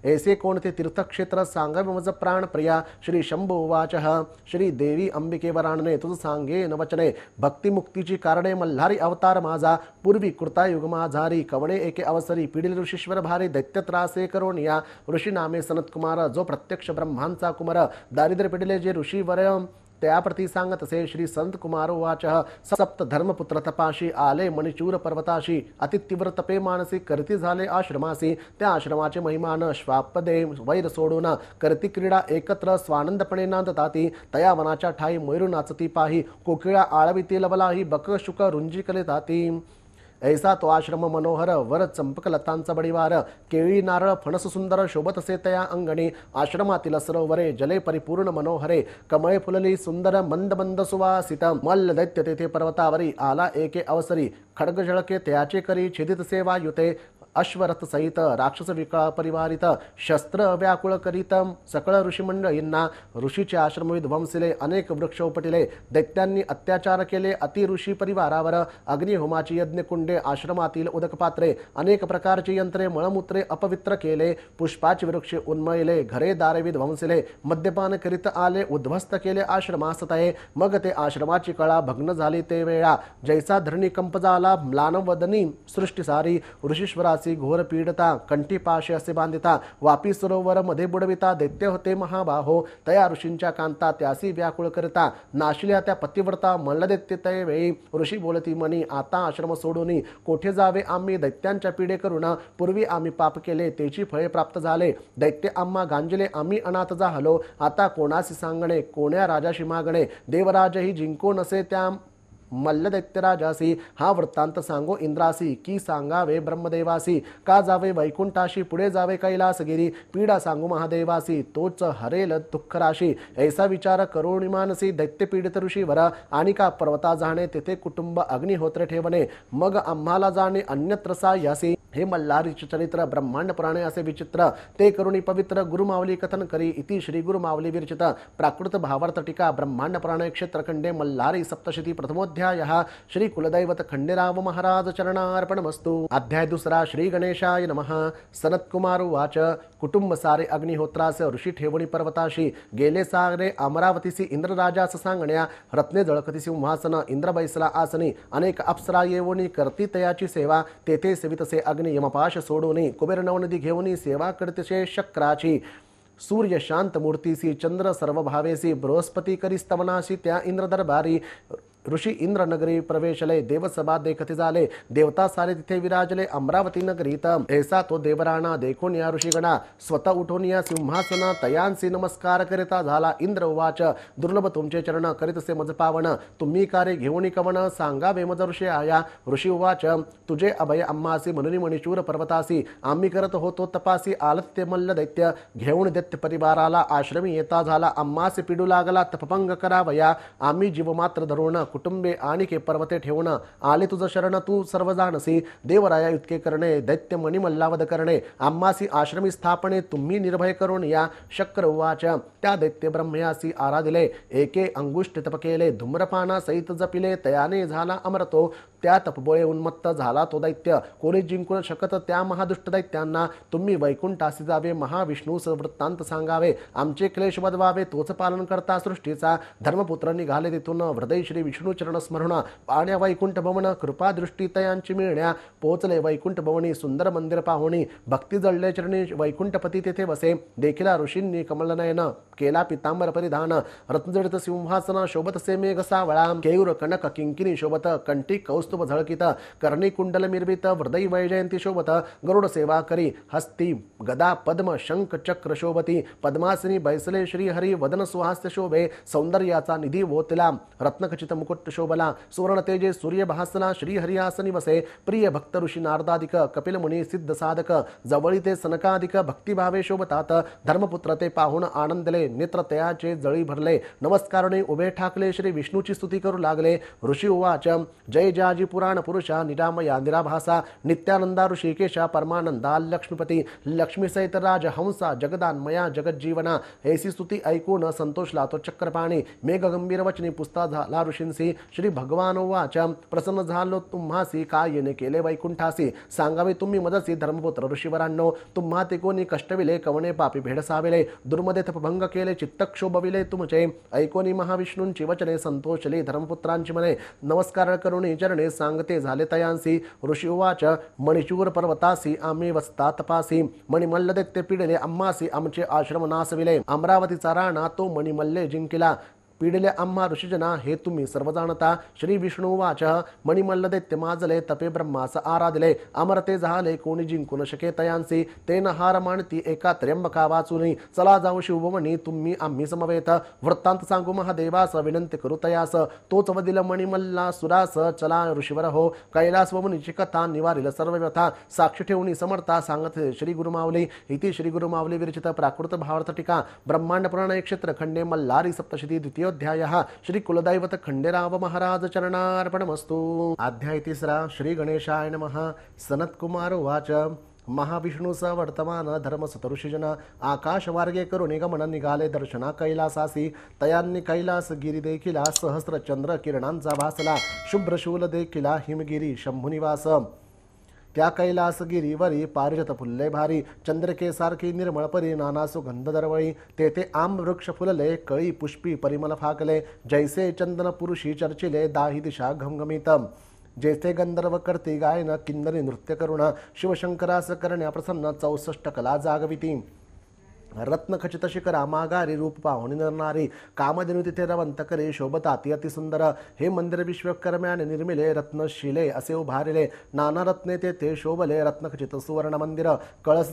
ऐसे कोण ते तीर्थक्षेत्र सांगावे मज प्राणप्रिया श्री शंभो उवाच श्री देवी अंबिके वराणने तुझ सांगेन वचने भक्तिमुक्तीची कारणे मल्हारी अवतार माझा पूर्वी कृता युग माझारी कवणे एके अवसरी पिढील ऋषीश्वर भारी दैत्यत्रासे करून या ऋषी नामे सनतकुमार जो प्रत्यक्ष ब्रह्मांचा कुमार दारिद्र्य पिढिले जे ऋषीवर सांगत असे श्री संत कुमारोवाच सप्त धर्मपुत्र तपाशी आले मणिचूर पर्वताशी तीव्र तपे मानसी करती झाले आश्रमासी त्या आश्रमाचे महिमान श्वापदे वैर सोडून करती क्रीडा एकत्र स्वानंदपणे नांदताती तया वनाच्या ठाई मयूर नाचती पाही कोकिळा आळविती लवलाही बक शुक रुंजी कले ऐसा तो आश्रम मनोहर वर चंपकलतांचा बडीवार केळी नारळ फणस सुंदर शोभत असे तया अंगणी आश्रमातील सरोवरे जले परिपूर्ण मनोहरे कमळे फुलली सुंदर मंद मंद सुवासित मल्ल दैत्य तेथे पर्वतावरी आला एके अवसरी खडग झळके त्याचे करी छेदित सेवा युते अश्वरथ सहित राक्षस विका परिवारित शस्त्र व्याकुळ करीत सकळ ऋषीमंडळींना ऋषीचे आश्रम वंसिले अनेक वृक्ष उपटिले दैत्यांनी अत्याचार केले अति ऋषी परिवारावर अग्निहोमाची यज्ञकुंडे आश्रमातील उदकपात्रे अनेक प्रकारची यंत्रे मळमूत्रे अपवित्र केले पुष्पाचे वृक्ष उन्मयले घरे दारेविध वंसिले मद्यपान करीत आले उद्ध्वस्त केले आश्रमासतये मग ते आश्रमाची कळा भग्न झाली ते वेळा जैसा धरणी कंप झाला म्लानवदनी सृष्टीसारी ऋषीश्वरा असी घोर पीडता कंठी असे बांधिता वापी सरोवर मध्ये बुडविता दैत्य होते महाबाहो तया ऋषींच्या कांता त्यासी व्याकुळ करता नाशिल्या त्या पतिव्रता मल्ल दैत्य तय वेळी ऋषी बोलती मनी आता आश्रम सोडून कोठे जावे आम्ही दैत्यांच्या पीडे करून पूर्वी आम्ही पाप केले त्याची फळे प्राप्त झाले दैत्य आम्हा गांजले आम्ही अनाथ झालो आता कोणाशी सांगणे कोण्या राजाशी मागणे देवराजही जिंको नसे त्या मल्लदैत्यराजासी हा वृत्तांत सांगो इंद्रासी की सांगावे ब्रह्मदेवासी का जावे वैकुंठाशी पुढे जावे कैलासगिरी पीडा सांगू महादेवासी तोच हरेल दुःखराशी ऐसा विचार करुणिमानसी मानसी दैत्यपीडित ऋषी वरा आणि का पर्वता जाणे तेथे कुटुंब अग्निहोत्र ठेवणे मग आम्हाला जाणे अन्यत्र यासी हे मल्लारी चरित्र ब्रह्मांड पुराणे असे विचित्र ते करुणी पवित्र गुरुमावली कथन करी इति श्री गुरुमावली विरचित प्राकृत भावार्थ टीका ब्रह्मांड पुराणे क्षेत्रखंडे मल्लारी सप्तशती प्रथमोध्याय श्री कुलदैवत खंडेराव महाराज चरणार्पणमस्तु अध्याय दुसरा श्री गणेशाय नमः सनत्कुमार वाच कुटुंब सारे अग्निहोत्रास ऋषी ठेवणी पर्वताशी गेले सारे अमरावतीसी इंद्रराजास सांगण्या रत्ने जळकती सिंहासन इंद्रबैसला आसनी अनेक अप्सरा येवणी करती तयाची सेवा तेथे सेवितसे अग्नि માર્ગને યમપાશ સોડો નહીં કુબેર નવનદી ઘેવની સેવા કરતશે શક્રાછી સૂર્ય શાંત મૂર્તિસી ચંદ્ર સર્વભાવેસી બૃહસ્પતિ કરી સ્તવનાશી ત્યાં ઇન્દ્ર દરબારી ऋषी इंद्र नगरी प्रवेशले देवसभा देखते झाले देवता सारे तिथे विराजले अमरावती नगरीत ऐसा तो देवराणा देखून या गणा स्वतः उठून या सिंहासना तयांसी नमस्कार करिता झाला इंद्र उवाच दुर्लभ तुमचे चरण करीतसे मज पावन तुम्ही कार्य घेऊन कवन सांगावे मज ऋषी आया ऋषी उवाच तुझे अभय अम्मासी मनुनी मणिचूर पर्वतासी आम्ही करत होतो तपासी आलत्य मल्ल दैत्य घेऊन दैत्य परिवाराला आश्रमी येता झाला अम्मासी पिडू लागला तपभंग करावया आम्ही जीवमात्र धरून कुटुंबे आणि के पर्वते ठेवणं आले तुझं शरण तू सर्व जाणसी देवराया इतके करणे दैत्य मल्लावद करणे आम्हासी आश्रमी स्थापने तुम्ही निर्भय करून या शक्र उवाच्या त्या दैत्य ब्रह्मयासी आराधिले एके अंगुष्ट तप केले धूम्रपाना सहित जपिले तयाने झाला अमरतो त्या तपबोळे उन्मत्त झाला तो दैत्य कोणी जिंकू शकत त्या महादुष्ट दैत्यांना तुम्ही वैकुंठासी जावे महाविष्णू वृत्तांत सांगावे आमचे क्लेश बदवावे तोच पालन करता सृष्टीचा धर्मपुत्र निघाले तिथून हृदय श्री विष्णू चरण स्मरण पाण्या वैकुंठ भवन कृपादृष्टी तयांची मिळण्या पोचले वैकुंठ भवनी सुंदर मंदिर पाहुणी भक्ती जळले चरणी वैकुंठपती तेथे बसे देखिला ऋषींनी कमलनयन केला पितांबर परिधान रत्नजडित सिंहासन शोभत से मेघ सावळा केयूर कनक किंकिनी शोभत कंटी कौस्त वस्तु झळकित कर्णी कुंडल मिरवित हृदय वैजयंती शोभत गरुड सेवा करी हस्ती गदा पद्म शंख चक्र शोभती पद्मासिनी बैसले श्री श्रीहरी वदन सुहास्य शोभे सौंदर्याचा निधी वोतला रत्नखचित मुकुट शोभला सुवर्ण तेजे सूर्यभासना श्रीहरिहासनी वसे प्रिय भक्त ऋषी नारदाधिक मुनी सिद्ध साधक जवळी ते सनकाधिक भक्तिभावे शोभतात धर्मपुत्र ते पाहून आनंदले नेत्र तयाचे जळी भरले नमस्कारणे उभे ठाकले श्री विष्णूची स्तुती करू लागले ऋषी उवाच जय जाजी पुराण पुरुष निरामया निराभासा नित्यानंदा ऋषिकेशा परमानंदा लक्ष्मीपती सहित राज हंसा जगदान्मया जगज्जीवना ऐसी स्तुती ऐकून संतोष लातो चक्रपाणी मेघगंभीर वचनी पुस्ता झाला ऋषींसी श्री भगवान वाच प्रसन्न झालो तुम्हासी का येणे केले वैकुंठासी सांगावे तुम्ही मदसी धर्मपुत्र ऋषीवरांनो तुम्हा ते कोणी कष्टविले कवणे पापी भेडसाविले दुर्मदे थपभंग केले चित्तक्षोभविले तुमचे ऐकोनी महाविष्णूंची वचने संतोषले धर्मपुत्रांची मने नमस्कार करुणी चरणे सांगते झाले तयांसी उवाच मणिचूर पर्वतासी आम्ही वसता तपासी दैत्य पिडले अम्मासी आमचे आश्रम नासविले अमरावतीचा राणा तो मणिमल्ले जिंकिला पीडले अम्मा ऋषिजना हे तुम्ही सर्व जाणता श्री विष्णू वाच दैत्य माजले तपे ब्रह्मास आराधले अमरते झाले कोणी जिंकून शके तयांसी तेन हार मानती एका त्र्यंबका वाचूनी चला जाऊ शिवभवनी तुम्ही आम्ही समवेत वृत्तांत सांगू महादेवास विनंती करू तयास तोच वदिल मणिमल्ला सुरास चला ऋषीवर हो कैलास वमुनीची कथा निवारिल सर्व व्यथा साक्षी ठेवणी समर्था सांगत श्री गुरुमावली इति श्री गुरुमावली विरचित प्राकृत भावार्थ टीका ब्रह्मांड पुराण क्षेत्र खंडे मल्लारी सप्तशती द्वितीय अध्याय श्री कुलदैवत खंडेराव महाराज चरणार्पणमस्तु अध्याय तिसरा श्री गणेशाय नमः सनत कुमार उवाच महाविष्णूचा वर्तमान धर्म सतऋषिजन आकाश मार्गे निगमन निघाले दर्शना कैलासासी तयांनी कैलास गिरी देखिला सहस्र चंद्र किरणांचा भासला शुभ्रशूल देखिला हिमगिरी शंभुनिवास त्या कैलासगिरीवरी पारिजत फुल्ले भारी चंद्रकेसारखी निर्मळ परी नाना सुगंध दरवळी तेथे आम वृक्ष फुलले कळी पुष्पी परिमल फाकले जैसे चंदन पुरुषी चर्चिले दाही दिशा घमघमित जेथे गंधर्व करते गायन किन्नरी नृत्य करुण शिवशंकरास करण्या प्रसन्न चौसष्ट कला जागविती रत्नखचित शिखर आमागारी रूप पाहुणी नरणारी कामधेनू तिथे रवंतकरी अति सुंदर हे मंदिर विश्वकर्म्याने निर्मिले रत्नशिले असे उभारले नाना रत्ने ते शोभले रत्नखचित सुवर्ण मंदिर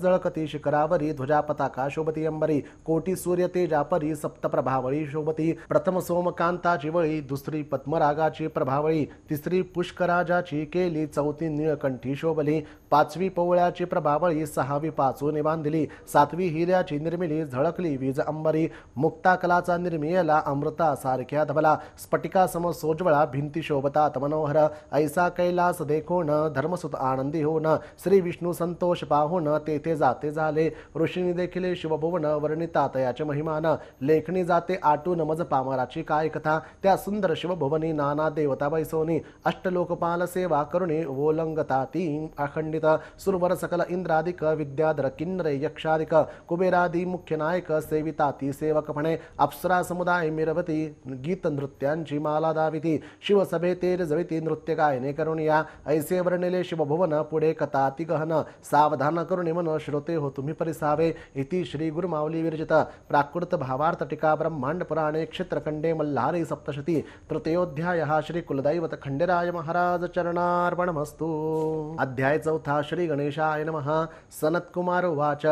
जळकती शिखरावरी ध्वजा पताका शोभती अंबरी कोटी सूर्य तेजापरी प्रभावळी शोभती प्रथम सोमकांताची वळी दुसरी पद्मरागाची प्रभावळी तिसरी पुष्कराजाची केली चौथी निळकंठी शोभली पाचवी पोवळ्याची प्रभावळी सहावी पाचू बांधली सातवी हिऱ्याची निर्मिली झळकली वीज अंबरी मुक्ता कलाचा निर्मियला अमृता सारख्या धबला स्फटिकासम सोजवळा भिंती शोभतात मनोहर ऐसा कैलास देखोन धर्मसुत आनंदी होण श्री विष्णू संतोष पाहून तेथे जाते झाले ऋषीने देखील शिवभुवन वर्णितात याचे महिमान लेखणी जाते आटून मज पामराची काय कथा त्या सुंदर शिवभुवनी नाना देवता बैसोनी अष्टलोकपाल सेवा करुणी ओलंगता ती अखंडित सुरवर सकल इंद्रादिक विद्याधर किन्नरे यक्षादिक कुबेरादि ती मुख्य नायक सेविता ती सेवकपणे अप्सरा समुदाय मिरवती गीत नृत्यांची माला दाविती शिवसभेतेर रजविती नृत्य गायने करून या ऐसे वर्णिले शिवभुवन पुढे कथा ती गहन सावधान करून मन श्रोते हो तुम्ही परिसावे इति श्री गुरुमावली विरचित प्राकृत भावार्थ टीका ब्रह्मांड पुराणे क्षेत्रखंडे मल्हारी सप्तशती तृतीयोध्याय श्री कुलदैवत खंडेराय महाराज चरणार्पणमस्तु अध्याय चौथा श्री गणेशाय नमः सनत्कुमार उवाच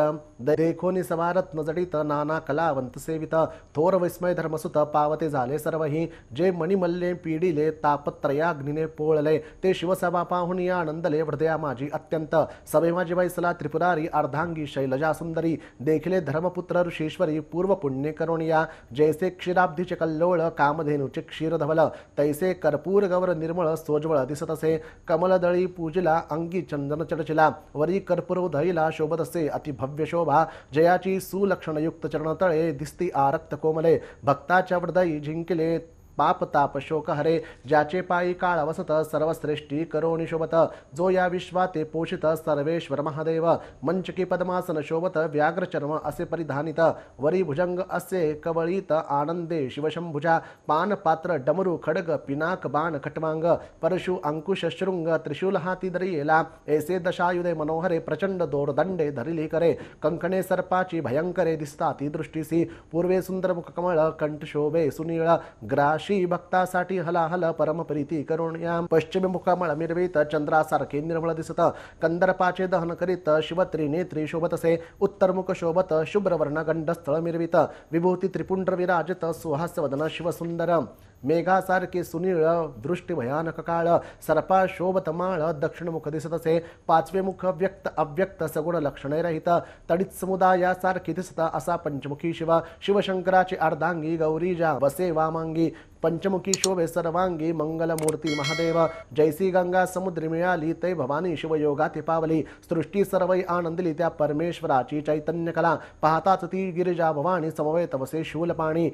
देखोनी समार रत्न जडित नाना कलावंत सेवित थोर विस्मय धर्मसुत पावते झाले सर्वही जे मणिमल्ले पिडिले तापत्रयाग्निने पोळले ते शिवसभा या आनंदले हृदया माझी अत्यंत सभे माझी वैसला त्रिपुरारी अर्धांगी शैलजा सुंदरी देखिले धर्मपुत्र ऋषीश्वरी पूर्व पुण्य करुणिया जैसे क्षीराब्धीचे कल्लोळ कामधेनुचे क्षीरधवल तैसे कर्पूर गवर निर्मळ सोजवळ दिसत असे कमलदळी पूजला अंगी चंदन चडचिला वरी कर्पूर उधईला शोभत असे अतिभव्य शोभा जयाची सुलक्षणयुक्त चरणतळे दिसती आरक्त कोमले भक्ताच्या वडदाई जिंकले पाप ताप शोक हरे ज्याचे पायी काळ अवसत सर्वश्रेष्ठी करो निशोभत जो या विश्वाते पोषित सर्वेश्वर महादेव मंचकी पद्मासन शोभत व्याघ्रचर्म असे परिधानित वरी भुजंग असे कवळीत आनंदे शिवशंभुजा पान पात्र डमरू खडग पिनाक बाण खटवांग परशु अंकुश शृंग त्रिशूल हाती दरियेला ऐसे दशायुधे मनोहरे प्रचंड दोरदंडे धरिली करे कंकणे सर्पाची भयंकरे दिसताती दृष्टीसी पूर्वे मुख कमळ कंठ शोभे सुनीळ ग्राश श्री भक्तासाठी हलाहल परमप्रीती करुण या मुखामळ मिरवीत चंद्रासारखे निर्मळ दिसत कंदर्पाचे दहन करीत शिवत्रिनेत्री शोभतसे उत्तरमुख शोभत शुभ्रवर्ण गंडस्थळ मिरवित विभूती त्रिपुंड सुहास वदन शिवसुंदर मेघासारखी सुनीळ दृष्टी भयानक काळ सर्पा शोभतमाळ दक्षिण मुख असे पाचवे मुख व्यक्त अव्यक्त सगुण लक्षणे रहित तडित समुदायासारखी दिसत असा पंचमुखी शिव शिवशंकराची अर्धांगी गौरीजा वसे वामांगी पंचमुखी शोभे सर्वांगी मंगलमूर्ती महादेव जैसी गंगा समुद्री मिळाली ते भवानी शिवयोगा ती पावली सृष्टी सर्वै आनंदली त्या परमेश्वराची चैतन्य कला पाहताच ती गिरिजा भवानी समवेत वसे शूलपाणी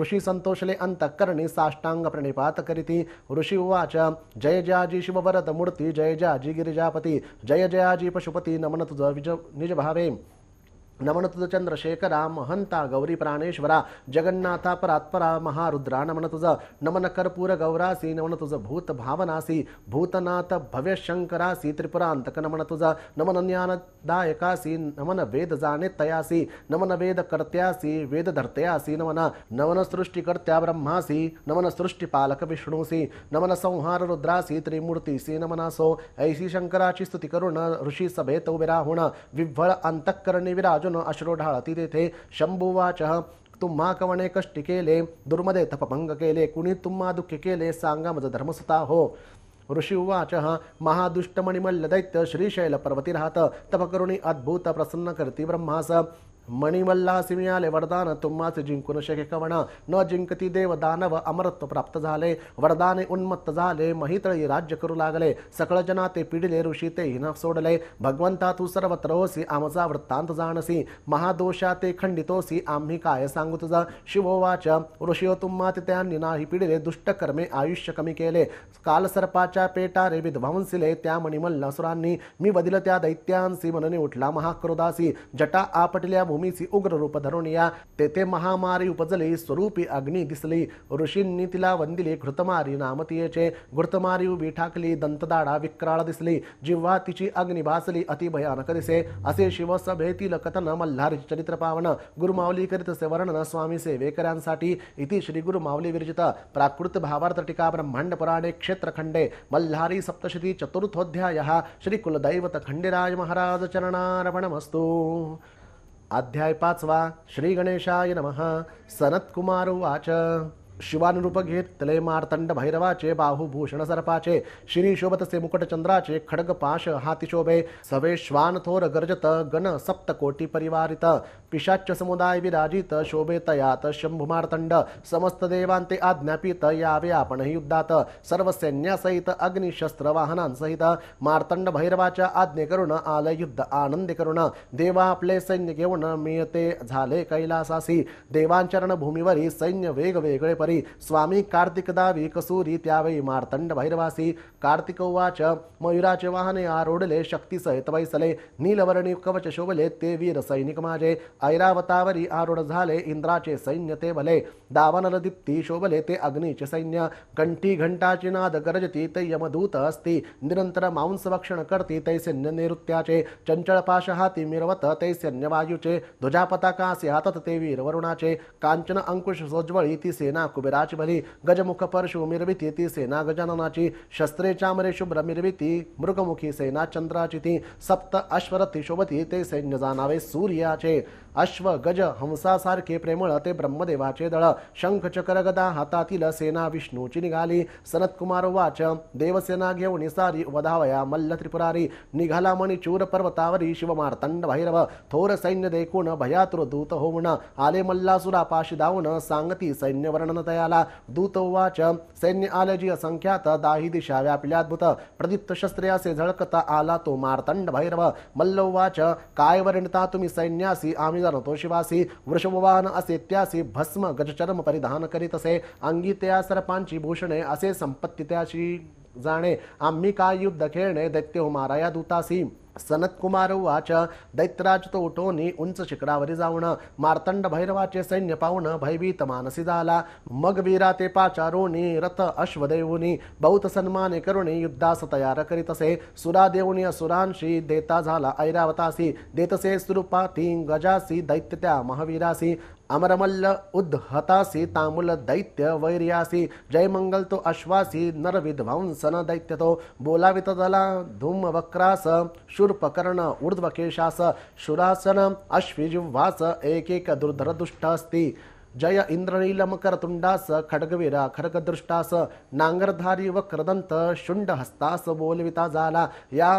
ऋषी संतोषले अंतःकरणी साष्टांग प्रणिपात करीती ऋषी उवाच जय जयाजी शिववरद मूर्ती जय जयाजी गिरिजापती जय जयाजी पशुपती नमन तुझ विज निजभावे नमनतु चंद्रशेखरा महंता गौरी प्राणेश्वरा जगन्नाथा परात्परा महारुद्रा नमनतुज नमन कर्पूर गौरासी तुझ भूत भावनासी भूतनाथ शंकरासी त्रिपुरांतक नमनतुज नमन ज्ञानदायकासी नमन वेद जाने तयासी नमन वेद कर्त्यासी वेद धर्त्यासी नमन नमन सृष्टिकर्त्या ब्रह्मासी नमन सृष्टिपालक विष्णुसी नमन संहार रुद्रासी त्रिमूर्तीसी नमनासो ऐशी शंकराची स्तुती करुण ऋषी सभेत उभिराहुण विव्वळ अंतःकरणी विराज अर्जुन अश्रुढाळ ती तेथे शंभुवाच तुम्हा कवणे कष्टी केले दुर्मदे तपभंग केले कुणी तुम्हा दुःख केले सांगा मज धर्मसुता हो ऋषिवाच दैत्य श्रीशैल पर्वती राहत तपकरुणी अद्भुत प्रसन्न करती ब्रह्मास मणिमल्ला सिमियाले वरदान तुम्हाच जिंकून शके कवण न जिंकती देव दानव अमरत्व प्राप्त झाले वरदाने उन्मत्त झाले महितळी राज्य करू लागले सकळ जना ते पिढीले ऋषी ते हिना सोडले भगवंता तू ओसी आमचा वृत्तांत जाणसी महादोषा ते खंडितोसी आम्ही काय सांगू तुझा शिवोवाच ऋषिओ तुम्हा त्यांनी नाही पिडिले दुष्ट आयुष्य कमी केले काल सर्पाच्या पेटा रे विध्वंसिले त्या मणिमल्लासुरांनी मी वदिल त्या दैत्यांसी मनने उठला महाक्रोदासी जटा आपटल्या भूमीची उग्र रूप धरून या तेथे महामारी उपजले स्वरूपी अग्नी दिसली ऋषींनी तिला वंदिली घृतमारी नामतीयेचे घृतमारी उभी ठाकली दंतदाडा विक्राळ दिसली जिव्हा तिची अग्नी भासली अति भयानक दिसे असे शिवसभेतील कथन मल्हारी चरित्र पावन गुरुमावली करीत वर्णन स्वामी सेवेकऱ्यांसाठी इति श्री गुरुमावली विरचित प्राकृत भावार्थ टीका ब्रह्मांड पुराणे क्षेत्रखंडे मल्हारी सप्तशती चतुर्थोध्याय श्री कुलदैवत खंडेराज महाराज चरणारपणमस्तु अध्याय पाचवा श्री गणेशाय नम सनत्कुमार वाच शिवानुरूप घेत तले मारतंड भैरवाचे बाहुभूषण सर्पाचे श्री शोभतसे चंद्राचे खडग पाश हातिशोभे सवे श्वान थोर गर्जत गण सप्त कोटी परिवारित पिशाच्य समुदाय विराजित शोभेतयात तयात मारतंड समस्त देवांते आज्ञापित यावे आपणही युद्धात सर्व सैन्यासहित अग्निशस्त्र वाहनांसहित मारतंड भैरवाच्या आज्ञे करून आल युद्ध आनंद करून देवा आपले सैन्य घेऊन मिळते झाले कैलासासी देवांचरण भूमीवरी सैन्य वेगवेगळे स्वामी कार्तिकदा कसूरी त्यावेळी मार्तंड भैरवासी कार्तिक उवाच मयुराचे वाहने आरोडले सहित वैसले नीलवर्णी कवच शोभले ते वीर सैनिक माझे ऐरावतावरी आरोड झाले इंद्राचे सैन्य ते भले दावनल दीप्ती शोभले ते अग्नीचे सैन्य घंटी घंटाची नाद गरजती ते यमदूत असती निरंतर मांस भक्षण करती तै सैन्य नैऋत्याचे चंचळ पाश हाती मिरवत ते सैन्य वायूचे ध्वजापताकासी हातत ते वीर वरुणाचे कांचन अंकुश सोज्वळी ती सेना कुबेराचीबली गजमुख परशु मिरविती ती सेना गजाननाची शस्त्रे चामरे शुभ्र मिरविती मृगमुखी सेना चंद्राची ती सप्त अश्वरथी शोभती ते सैन्य जाणावे सूर्याचे अश्व गज सारखे प्रेमळ ते ब्रह्मदेवाचे दळ शंख गदा हातातील सेना विष्णूची निघाली सनतकुमार वाच देवसेना घेऊन सारी वधावया मल्ल त्रिपुरारी निघाला चूर पर्वतावरी मार्तंड भैरव थोर सैन्य देखून भयातुर दूत होऊन आले मल्लासुरा पाशी धावून सांगती सैन्य वर्णन तयाला दूत वाच सैन्य आलजी असंख्यात दाही दिशा व्यापिल्याद्भुत प्रदीप्त शस्त्रे असे झळकता आला तो मार्तंड भैरव वाच काय वर्णता तुम्ही सैन्यासी आम्ही जर वृषभवान असे त्यासी भस्म गजचरम परिधान करीत असे अंगी त्या सर्पांची भूषणे असे संपत्ती त्याशी जाणे आम्ही काय युद्ध खेळणे दैत्य हुमाराया दूतासी सनत्कुमार उवाच दैत्यराज तो उठोनी उंच शिखरावरी जाऊन मार्तंड भैरवाचे सैन्य पाहून भयभीत मानसी झाला मग वीरा ते पाचारोनी रथ अश्वदेवनी बहुत सन्माने करुणी युद्धास तयार करीत असे सुरा देऊनी असुरांशी देता झाला ऐरावतासी देतसे सुरुपाती गजासी दैत्य त्या महावीरासी अमरमल्ल हतासी तामुल दैत्य वैर्यासी जयमंगल तो अश्वासी नर दैत्यतो दैत्य तो बोलावित दला धूम वक्रास शूर्पकर्ण ऊर्ध्वकेशास शुरासन अश्विजुवास एकेक दुर्धर दुष्ट अस्ति जय तुंडास खड्गवीरा खडगदृष्टास नांगरधारी व क्रदंत शुंड हस्तास बोलविता झाला या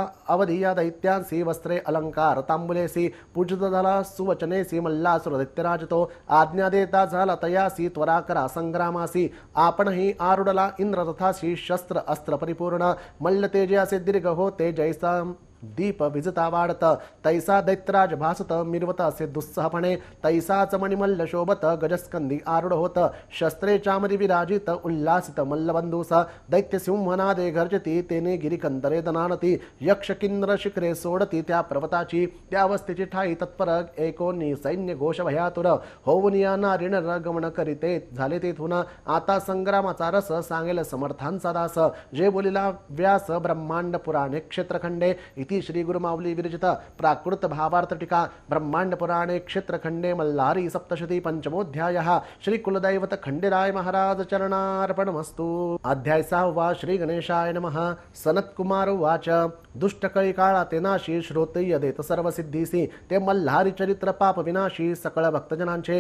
या दैत्यांसी वस्त्रे अलंकार तांबुलेसी पूजित झाला सुवचनेसी मल्लासुर तो आज्ञा देता झाला तयासी त्वरा करा संग्रामासी आपणही आरुडला श्री शस्त्र अस्त्र परिपूर्ण मल्ल तेजयासे दीर्घ होते जयसा दीप विजता वाढत तैसा दैत्राज भासत मिरवत असे दुःसहपणे तैसा मणिमल्ल शोभत गजस्कंदी आरुढ होत शस्त्रे चामरी विराजित उल्लासित मल्लबंधूस दैत्य सिंहनादे घर्जती तेने गिरिकंदरे दनानती यक्ष शिखरे सोडती त्या पर्वताची त्या वस्तीची ठाई तत्पर एकोनी सैन्य घोष भयातुर होवनियाना नारिण गमन करीते झाले तेथून आता संग्रामाचा रस सांगेल समर्थांचा दास जे बोलिला व्यास ब्रह्मांड पुराणे क्षेत्रखंडे इति श्रीगुरुमावली विरचित प्राकृत भावार्थ टीका ब्रह्मांड पुराणे खंडे मल्लारी सप्तशती पंचमोध्याय श्री कुलदैवत खंडेराय महाराज चरणार्पणमस्तु अध्याय सहावा श्री गणेशाय नम सनत कुमार वाच कळी काळा ते नाशी श्रोते यदेत सर्व सिद्धीसी ते मल्हारी चरित्र पाप विनाशी सकळ भक्तजनांचे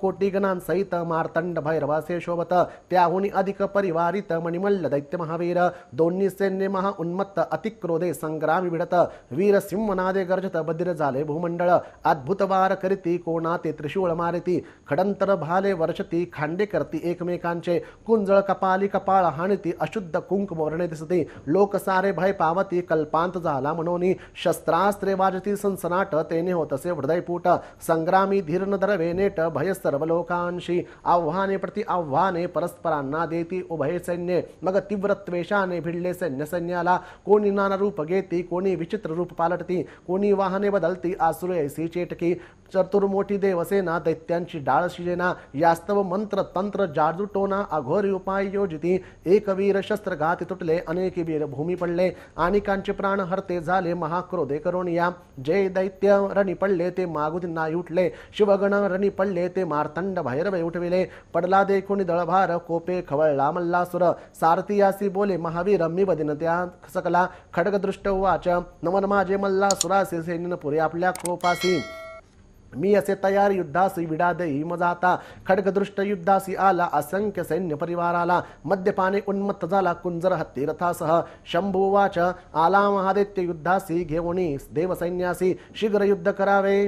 कोटी गणांसहित मार्तंड भैरवासे शोभत त्याहून अधिक परिवारित मणिमल्ल दैत्य महावीर दोन्ही सैन्य महा उन्मत्त अतिक्रोधे संग्रामी विडत वीर सिंहनादे गर्जत बदिर झाले भूमंडळ अद्भुतवार करीती कोणा ते त्रिशूळ मारिती खडंतर भाले वर्षती खांडे करती एकमेकांचे कुंजळ कपाली कपाळ हाणिती अशुद्ध कुंक वर्णे दिसती लोक सारे भय पावती कल्पांत झाला मनोनी शस्त्रास्त्रे वाजती सनसनाट तेने होतसे हृदयपूट संग्रामी धीर्ण दरवे नेट भय सर्व लोकांशी आव्हाने प्रति आव्हाने परस्परांना देती उभय सैन्य मग तीव्र त्वेषाने भिडले सैन्य सैन्याला कोणी नाना रूप घेती कोणी कोणी विचित्र रूप पालटती कोणी वाहने बदलती आसुरे ऐसी चेटकी चतुर्मोठी देवसेना दैत्यांची डाळ शिजेना यास्तव मंत्र तंत्र जादू टोना अघोरी उपाय योजिती एक वीर शस्त्र घाती तुटले अनेक वीर भूमी पडले अनेकांचे प्राण हरते झाले महाक्रोधे करून या जय दैत्य रणी पडले ते मागुद नाही उठले शिवगण रणी पडले ते मारतंड भैरवे उठविले पडला दे कोणी दळभार कोपे खवळला मल्लासुर सारथियासी बोले महावीर मी बदिन त्या सकला खडगदृष्ट वाच नमन माझे मल्ला सुरासे सैन्य पुरे आपल्या क्रोपासी मी असे तयार युद्धासी विडा देई मजाता खडगदृष्ट युद्धासी आला असंख्य सैन्य परिवाराला मद्यपाने उन्मत्त झाला कुंजर हत्ती रथासह शंभुवाच आला महादित्य युद्धासी देव देवसैन्यासी शीघ्र युद्ध करावे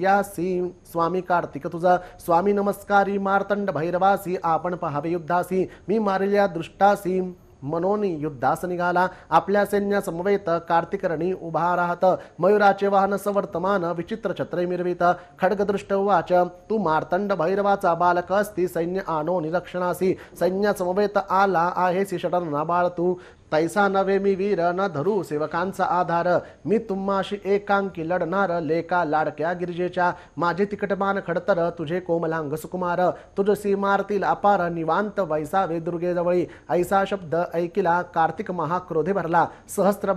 या सी स्वामी कार्तिक तुझा स्वामी नमस्कारी मार्तंड भैरवासी आपण पहावे युद्धासी मी मारिल्या दृष्टासी मनोनी युद्धास निघाला आपल्या सैन्यासमवेत कार्तिकरणी उभा राहत मयुराचे वाहन सवर्तमान विचित्र छत्रे मिरवित खडगदृष्ट वाच तू मार्तंड भैरवाचा बालक असती सैन्य आनो निरक्षणासी सैन्यासमवेत आला आहे षटन बाळ तू तैसा नवे मी वीर न धरू सेवकांचा आधार मी तुम्हाशी एकांकी लढणार लेका लाडक्या गिरजेच्या माझे तिकटमान खडतर तुझे कोमलांग सुकुमार तुझ मारतील अपार निवांत वैसा वेदुर्गे दुर्गेजवळी ऐसा शब्द ऐकिला कार्तिक महाक्रोधे भरला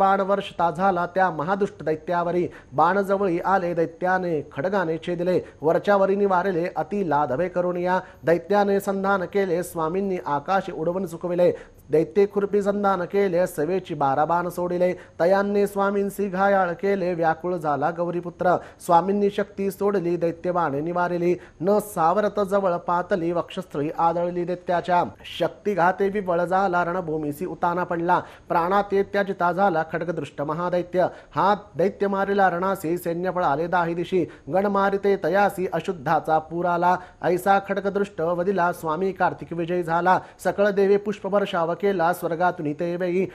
बाण वर्ष ताझाला त्या महादुष्ट दैत्यावरी बाणजवळी आले दैत्याने खडगाने छेदले वरच्यावरी निवारले अति लाधवे करुणिया दैत्याने संधान केले स्वामींनी आकाश उडवून सुकविले दैत्ये खुर्पी संधान केले सवेची बाराबान सोडिले तयांनी स्वामींशी घायाळ केले व्याकुळ झाला गौरीपुत्र स्वामींनी शक्ती सोडली दैत्यबाणे निवारिली न सावरत जवळ पातली वक्षस्त्री आदळली दैत्याच्या शक्ती घाते झाला रणभूमीसी उताना पडला प्राणात त्याजिता झाला खडगदृष्ट महादैत्य हा दैत्य मारिला रणासी सैन्यफळ आले दाही दिशी गण मारिते तयासी अशुद्धाचा पुराला ऐसा खडगदृष्ट वदिला स्वामी कार्तिक विजयी झाला सकळ देवे पुष्पवर्षाव केला स्वर्गातून इथे वेळी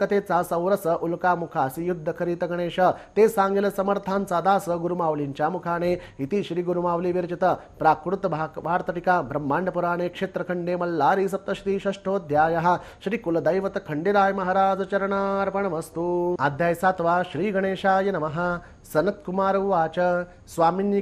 कथेचा सौरस उल्कामुखास युद्ध करीत गणेश ते सांगेल समर्थांचा दास गुरुमावलींच्या मुखाने इति श्री गुरुमावली विरचित प्राकृत भारतटिका ब्रह्मांड पुराणे क्षेत्रखंडे मल्लारी सप्तश्री षष्ठोध्याय श्री कुलदैवत खंडेराय महाराज चरणार्पण अध्याय सातवा श्री गणेशाय नमः सनत्कुमार उवाच स्वामींनी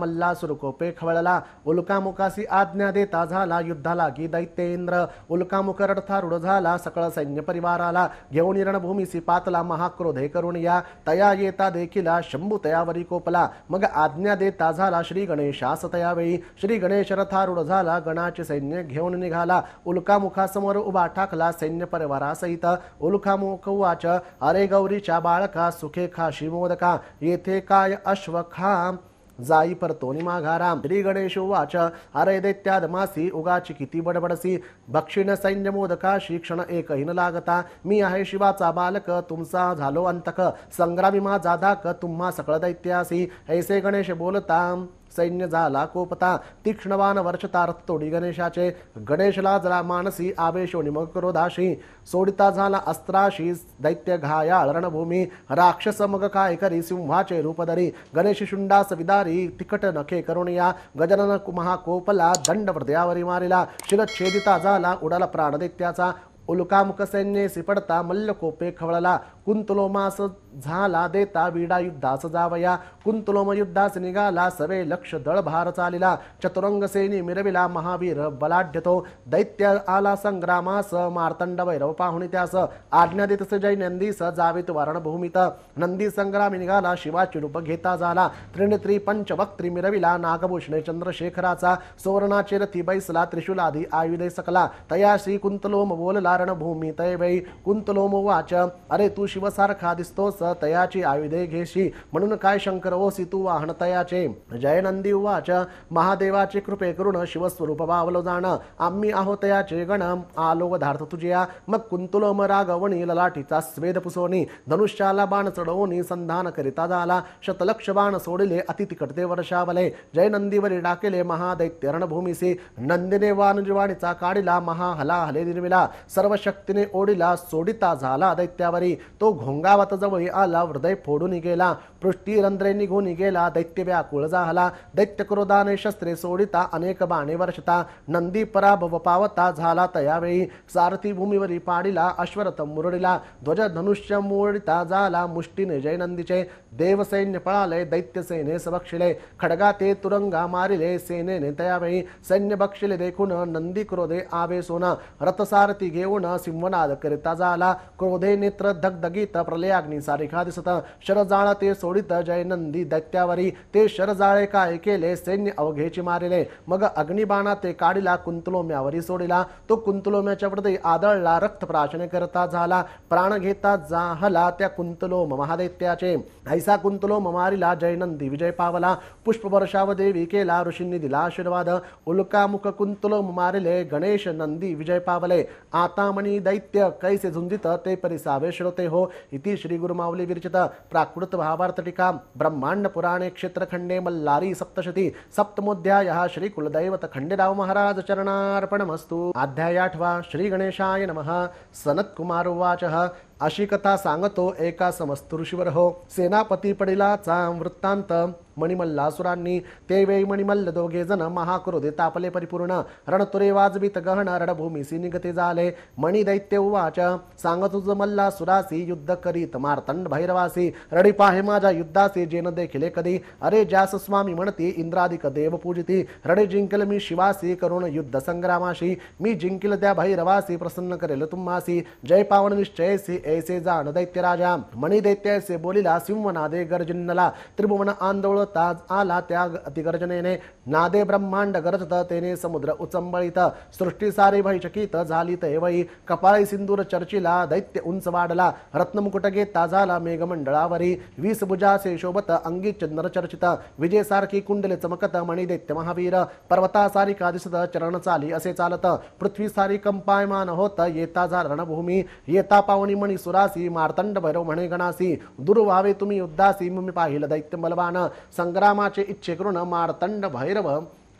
मल्ला सुरकोपे खवळला उल्कामुखासी आज्ञा दे ताझाला युद्धाला की दैत्येंद्र उल्कामुख रडथारूढ झाला सकळ सैन्य परिवाराला घेऊन रणभूमीसी पातला महाक्रोधे करून या तया येता देखिला शंभू तयावरी कोपला मग आज्ञा दे ताझाला श्री गणेशास तयावेळी श्री गणेश रथारूढ झाला गणाचे सैन्य घेऊन निघाला उल्कामुखासमोर उभा ठाकला सैन्य परिवारासहित उल्कामुख वाच अरे गौरीच्या बाळका सुखे खाशी मोदका येथे काय अश्वखा जाई परतोनी माघाराम श्री गणेश उवाच अरे मासी उगाची किती बडबडसी भक्षिण सैन्य मोदका शिक्षण हिन लागता मी आहे शिवाचा बालक तुमचा झालो अंतक संग्रामी माझा धाक तुम्हा सकळ दैत्यासी ऐसे गणेश बोलता सैन्य झाला कोपता तीक्ष्णवान वर्षतारतोडी गणेशाचे गणेशला जरा मानसी आवेशो निमक्रोधाशी क्रोधाशी सोडिता झाला अस्त्राशी दैत्य घाया रणभूमी राक्षस मग काय करी सिंहाचे रूपधरी गणेश शुंडास विदारी तिकट नखे करुणिया कुमहा महाकोपला दंड हृदयावरी मारिला शिरच्छेदिता झाला उडाला प्राणदैत्याचा उल्कामुख सैन्ये सिपडता मल्लकोपे खवळला कुंतलोमास झाला देता विडा युद्धास जावया कुंतलोम युद्धास निघाला सवे लक्ष दळ भार चालिला चतुरंग सेनी मिरविला महावीर बलाढ्यतो दैत्य आला संग्रामास मार्तंड वैरव पाहुणी त्यास आज्ञा देतस जय नंदीस जावित वारणभूमीत नंदी संग्रामी निघाला शिवाची रूप घेता झाला त्रिणत्री पंचवक्त्री मिरविला नागभूषणे चंद्रशेखराचा सुवर्णाचे रथी बैसला त्रिशूलादी आयुधे सकला तया श्री कुंतलोम बोलला रणभूमी तय वै कुंतलोम वाच अरे तू शिवसारखा दिसतोस तयाची आयुधे घेशी म्हणून काय शंकर ओसी तू वाहन तयाचे जयनंदी उवाच महादेवाचे कृपे करून शिवस्वरूप पावलो जाण आम्ही आहो तयाचे गण आलो धार्थ तुझिया मग कुंतुलोम रागवणी ललाटीचा स्वेद पुसोनी धनुष्याला बाण चढवणी संधान करिता झाला शतलक्ष बाण सोडिले अति तिकडते वर्षावले जयनंदीवरी डाकेले महादैत्य रणभूमीसी नंदिने वानजीवाणीचा काढिला महाहला हले निर्मिला सर्व शक्तीने ओढिला सोडिता झाला दैत्यावरी तो जवळी आला हृदय फोडून गेला पृष्ठी रंध्रे निघून गेला दैत्य व्याकुळ झाला दैत्य क्रोधाने शस्त्रे सोडिता अनेक बाणे वर्षता नंदी पराभव पावता झाला तयावेळी सारथी भूमीवरी पाडिला अश्वरथ मुरडिला ध्वज धनुष्य मुरडिता झाला मुष्टीने जयनंदीचे देवसैन्य पळालय दैत्यसेने सबक्षिले खडगा ते तुरंगा मारिले सेनेने त्यावेळी सैन्य बक्षिले देखून नंदी क्रोधे आवे सोना रथसारथी घेऊन सिंहनाद करिता झाला क्रोधे नेत्र धगधगीत प्रलयाग्नी सारिखा दिसत शरजाळ ते सोडित जय नंदी दैत्यावरी ते शरजाळे काय केले सैन्य अवघेची मारिले मग अग्निबाणा ते काढिला कुंतलोम्यावरी सोडिला तो कुंतलोम्याच्या हृदय आदळला रक्त प्राशन करता झाला प्राण घेता जाहला त्या कुंतलोम महादैत्याचे पैसा ममारी ममारिला जयनंदी विजय पावला पुष्प देवी केला ऋषींनी दिला आशीर्वाद उल्कामुख कुंतलो ममारिले गणेश नंदी विजय पावले आतामणी दैत्य कैसे झुंजित ते परिसावे श्रोते हो इति श्री गुरुमावली विरचित प्राकृत भावार्थ टीका ब्रह्मांड पुराणे क्षेत्रखंडे मल्लारी सप्तशती सप्तमोध्याय श्री कुलदैवत खंडेराव महाराज चरणार्पणमस्तु आठवा श्री गणेशाय नमः सनत्कुमार उवाच अशी कथा सांगतो एका समस्तृषीवर हो सेनापती पडिला चा वृत्तांत मणिमल्लासुरांनी ते वेळी मणिमल्ल दोघे जण महाक्रोधे तापले परिपूर्ण रणतुरे वाजवीत गहन रणभूमीसी निगते झाले दैत्ये उवाच सांग तुझ सुरासी युद्ध करीत मार्तंड भैरवासी रडी पाहे माझ्या युद्धासी जेन देखिले कधी अरे जास स्वामी म्हणती इंद्रादिक देव पूजिती रडे जिंकल मी शिवासी करुण युद्ध संग्रामाशी मी जिंकिल त्या भैरवासी प्रसन्न करेल तुम्हासी जय पावन निश्चयसी ऐसे जाण दैत्य राजा दैत्य ऐसे बोलिला सिंहनादे गर्जिन्नला त्रिभुवन आंदोळ ताज आला त्या अतिगर्जनेने नादे ब्रह्मांड गरजत तेने समुद्र उचंबळीत सृष्टी सारी भयचकित झाली वई कपाळी सिंदूर चर्चिला दैत्य उंच वाढला रत्नमुकुट घेता ताजाला मेघमंडळावरी वीस भुजासे शोभत अंगी चंद्र चर्चित सारखी कुंडले चमकत दैत्य महावीर पर्वता सारिका दिसत चरण चाली असे चालत पृथ्वी सारी कंपायमान होत येता झा रणभूमी येता पावणी मणी सुरासी मारतंड भैरव म्हणे गणासी दुर्वावे तुम्ही युद्धासी मी पाहिलं दैत्य बलवान संग्रामाचे इच्छे करून मारतंड भैरव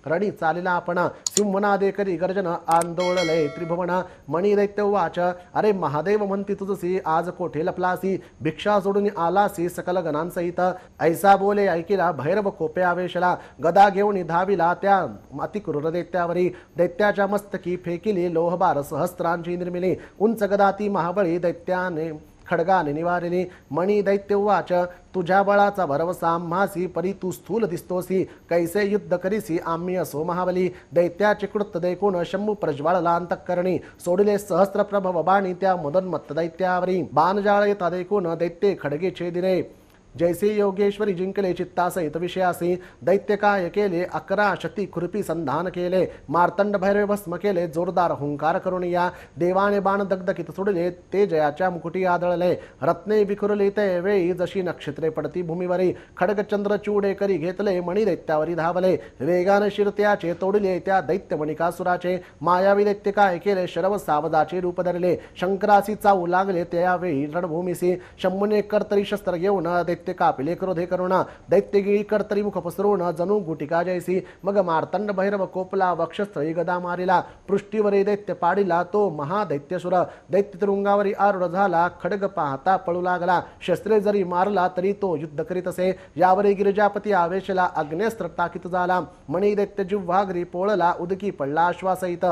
रणी चालिला आपण सिंहनादे करी गर्जन आंदोळले त्रिभुवन मणी दैत्य वाच अरे महादेव म्हणती तुझसी आज कोठे लपलासी भिक्षा सोडून आलासी सकल गणांसहित ऐसा बोले ऐकिला भैरव कोपे आवेशला गदा घेऊन धाविला त्या अतिक्रूर दैत्यावरी दैत्याच्या मस्तकी फेकिली लोहबार सहस्त्रांची निर्मिली उंच गदाती महाबळी दैत्याने खडगा निवारिणी मणी दैत्यवाच तुझ्या बळाचा भरवसा आम्हासी परी तू स्थूल दिसतोसी कैसे युद्ध करीसी आम्ही असो महाबली दैत्याची कृत्य देखून शंभू प्रज्वाळला अंतकरणी सोडिले सहस्र प्रभव बाणी त्या मुदन दैत्यावरी बाणजाळ येता दैत्ये खडगे छेदिने जैसे योगेश्वरी जिंकले चित्तासहित विषयासी काय केले अकरा शती खुरपी संधान केले मार्तंड भैरव भस्म केले जोरदार हुंकार करून या देवाने बाण दगदकित सोडले ते जयाच्या मुकुटी आदळले रत्ने बिखुरली ते वेळी जशी नक्षत्रे पडती भूमीवरी खडगचंद्र चूडे करी घेतले मणी दैत्यावरी धावले वेगाने शिरत्याचे तोडले त्या दैत्य मणिकासुराचे मायावी दैत्यकाय केले शरव सावदाचे रूप धरले शंकरासी चावू लागले त्यावेळी रणभूमीसी शंभुने कर्तरी शस्त्र घेऊन दैत्य कापिले क्रोधे करुणा दैत्यगिरी कर्तरी मुख न जणू गुटिका जैसी मग मारतंड भैरव कोपला वक्षस्थळी गदा मारिला पृष्टीवरी दैत्य पाडिला तो महादैत्यसुर दैत्य तुरुंगावरी आरुढ झाला खडग पाहता पळू लागला शस्त्रे जरी मारला तरी तो युद्ध करीत असे यावरी गिरिजापती आवेशला अग्नेस्त्र ताकीत झाला मणी दैत्य जिव्हागरी पोळला उदकी पडला अश्वासहित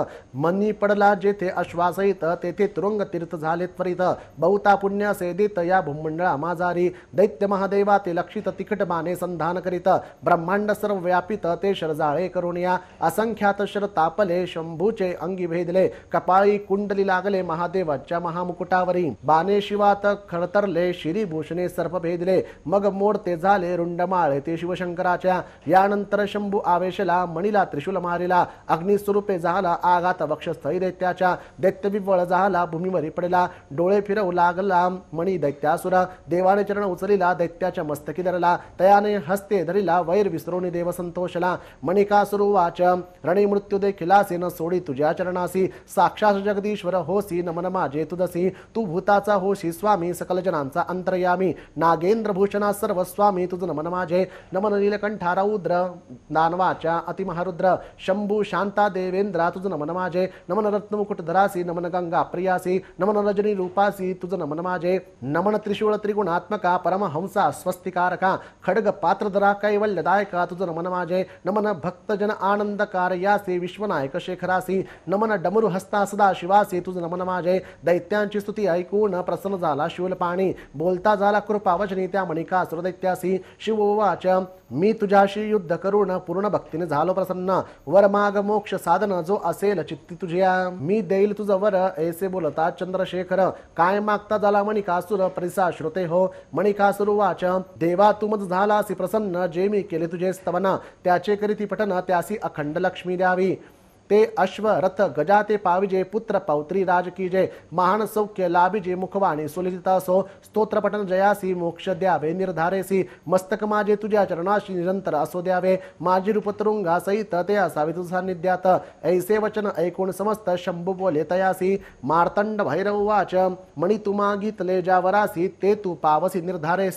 मनी पडला जेथे अश्वासहित तेथे तुरुंग तीर्थ झाले त्वरित बहुता पुण्य सेदित या भूमंडळा माझारी दैत्य महा महादेवा ते लक्षित तिखट माने संधान करीत ब्रह्मांड सर्व व्यापित ते शरजाळे करून या असंख्यात शर तापले शंभूचे अंगी भेदले कपाळी कुंडली लागले महादेवाच्या महामुकुटावरी बाने शिवात खडतरले शिरीभूषणे सर्प भेदले मग मोड ते झाले रुंडमाळ ते शिवशंकराच्या यानंतर शंभू आवेशला मणिला त्रिशूल मारिला अग्निस्वरूपे झाला आघात वक्षस्थळी दैत्याच्या दैत्यविवळ झाला भूमीवरी पडला डोळे फिरव लागला मणी दैत्यासुरा देवाने चरण उचलिला दैत्य दैत्याच्या मस्तकी धरला तयाने हस्ते धरिला वैर विसरोनी देवसंतोषला सुरुवाच रणी मृत्यू देखिलासेन सोडी तुझ्या चरणासी साक्षात जगदीश्वर होसी नमन माझे तुदसी तू भूताचा होशी स्वामी सकल सकलजनांचा अंतर्यामी नागेंद्र भूषणा सर्व स्वामी तुझ नमन माझे नमन नीलकंठा रौद्र दानवाच्या अतिमहारुद्र शंभू शांता देवेंद्रा तुझ नमन माझे नमन रत्नमुकुट धरासी नमन गंगा प्रियासी नमन रजनी रूपासी तुझ नमन माझे नमन त्रिशूळ त्रिगुणात्मका परमहंसा मनसा स्वस्तिकारका खड्गपात्रधरा कैवल्यदायका तुझ नमन माझे नमन भक्तजन आनंदकारयासी विश्वनायक शेखरासी नमन डमरुहस्ता सदा शिवासी तुझ नमन माझे दैत्यांची स्तुती ऐकून प्रसन्न झाला शूलपाणी बोलता झाला कृपावचनी त्या मणिका सुरदैत्यासी वाच मी तुझ्याशी युद्ध करून पूर्ण भक्तीने झालो प्रसन्न वर माग मोक्ष साधन जो असेल चित्ती तुझ्या मी देईल तुझं वर ऐसे बोलता चंद्रशेखर काय मागता झाला मणिकासुर परिसा श्रोते हो मणिकासुर वा देवा देवा तुमच झालासी प्रसन्न जे मी केले तुझे स्तवना त्याचे करीती पठन त्यासी अखंड लक्ष्मी द्यावी ते अश्व रथ गजा ते पाविजे पुत्र पौत्री राज की जय महान सौख्य लाभिजे मुखवाणी सुलिता सो पठन जयासी मोक्ष द्यावे सी मस्तक माजे तुझ्या चरणाशी निरंतर असो द्यावे रूप तुरुंगा सहित ते असावे सान्निध्यात ऐसे वचन ऐकून समस्त शंभु बोले तयासी मार्तंड भैरव वाच मणि तुमा तले जावरासी ते तू पावसी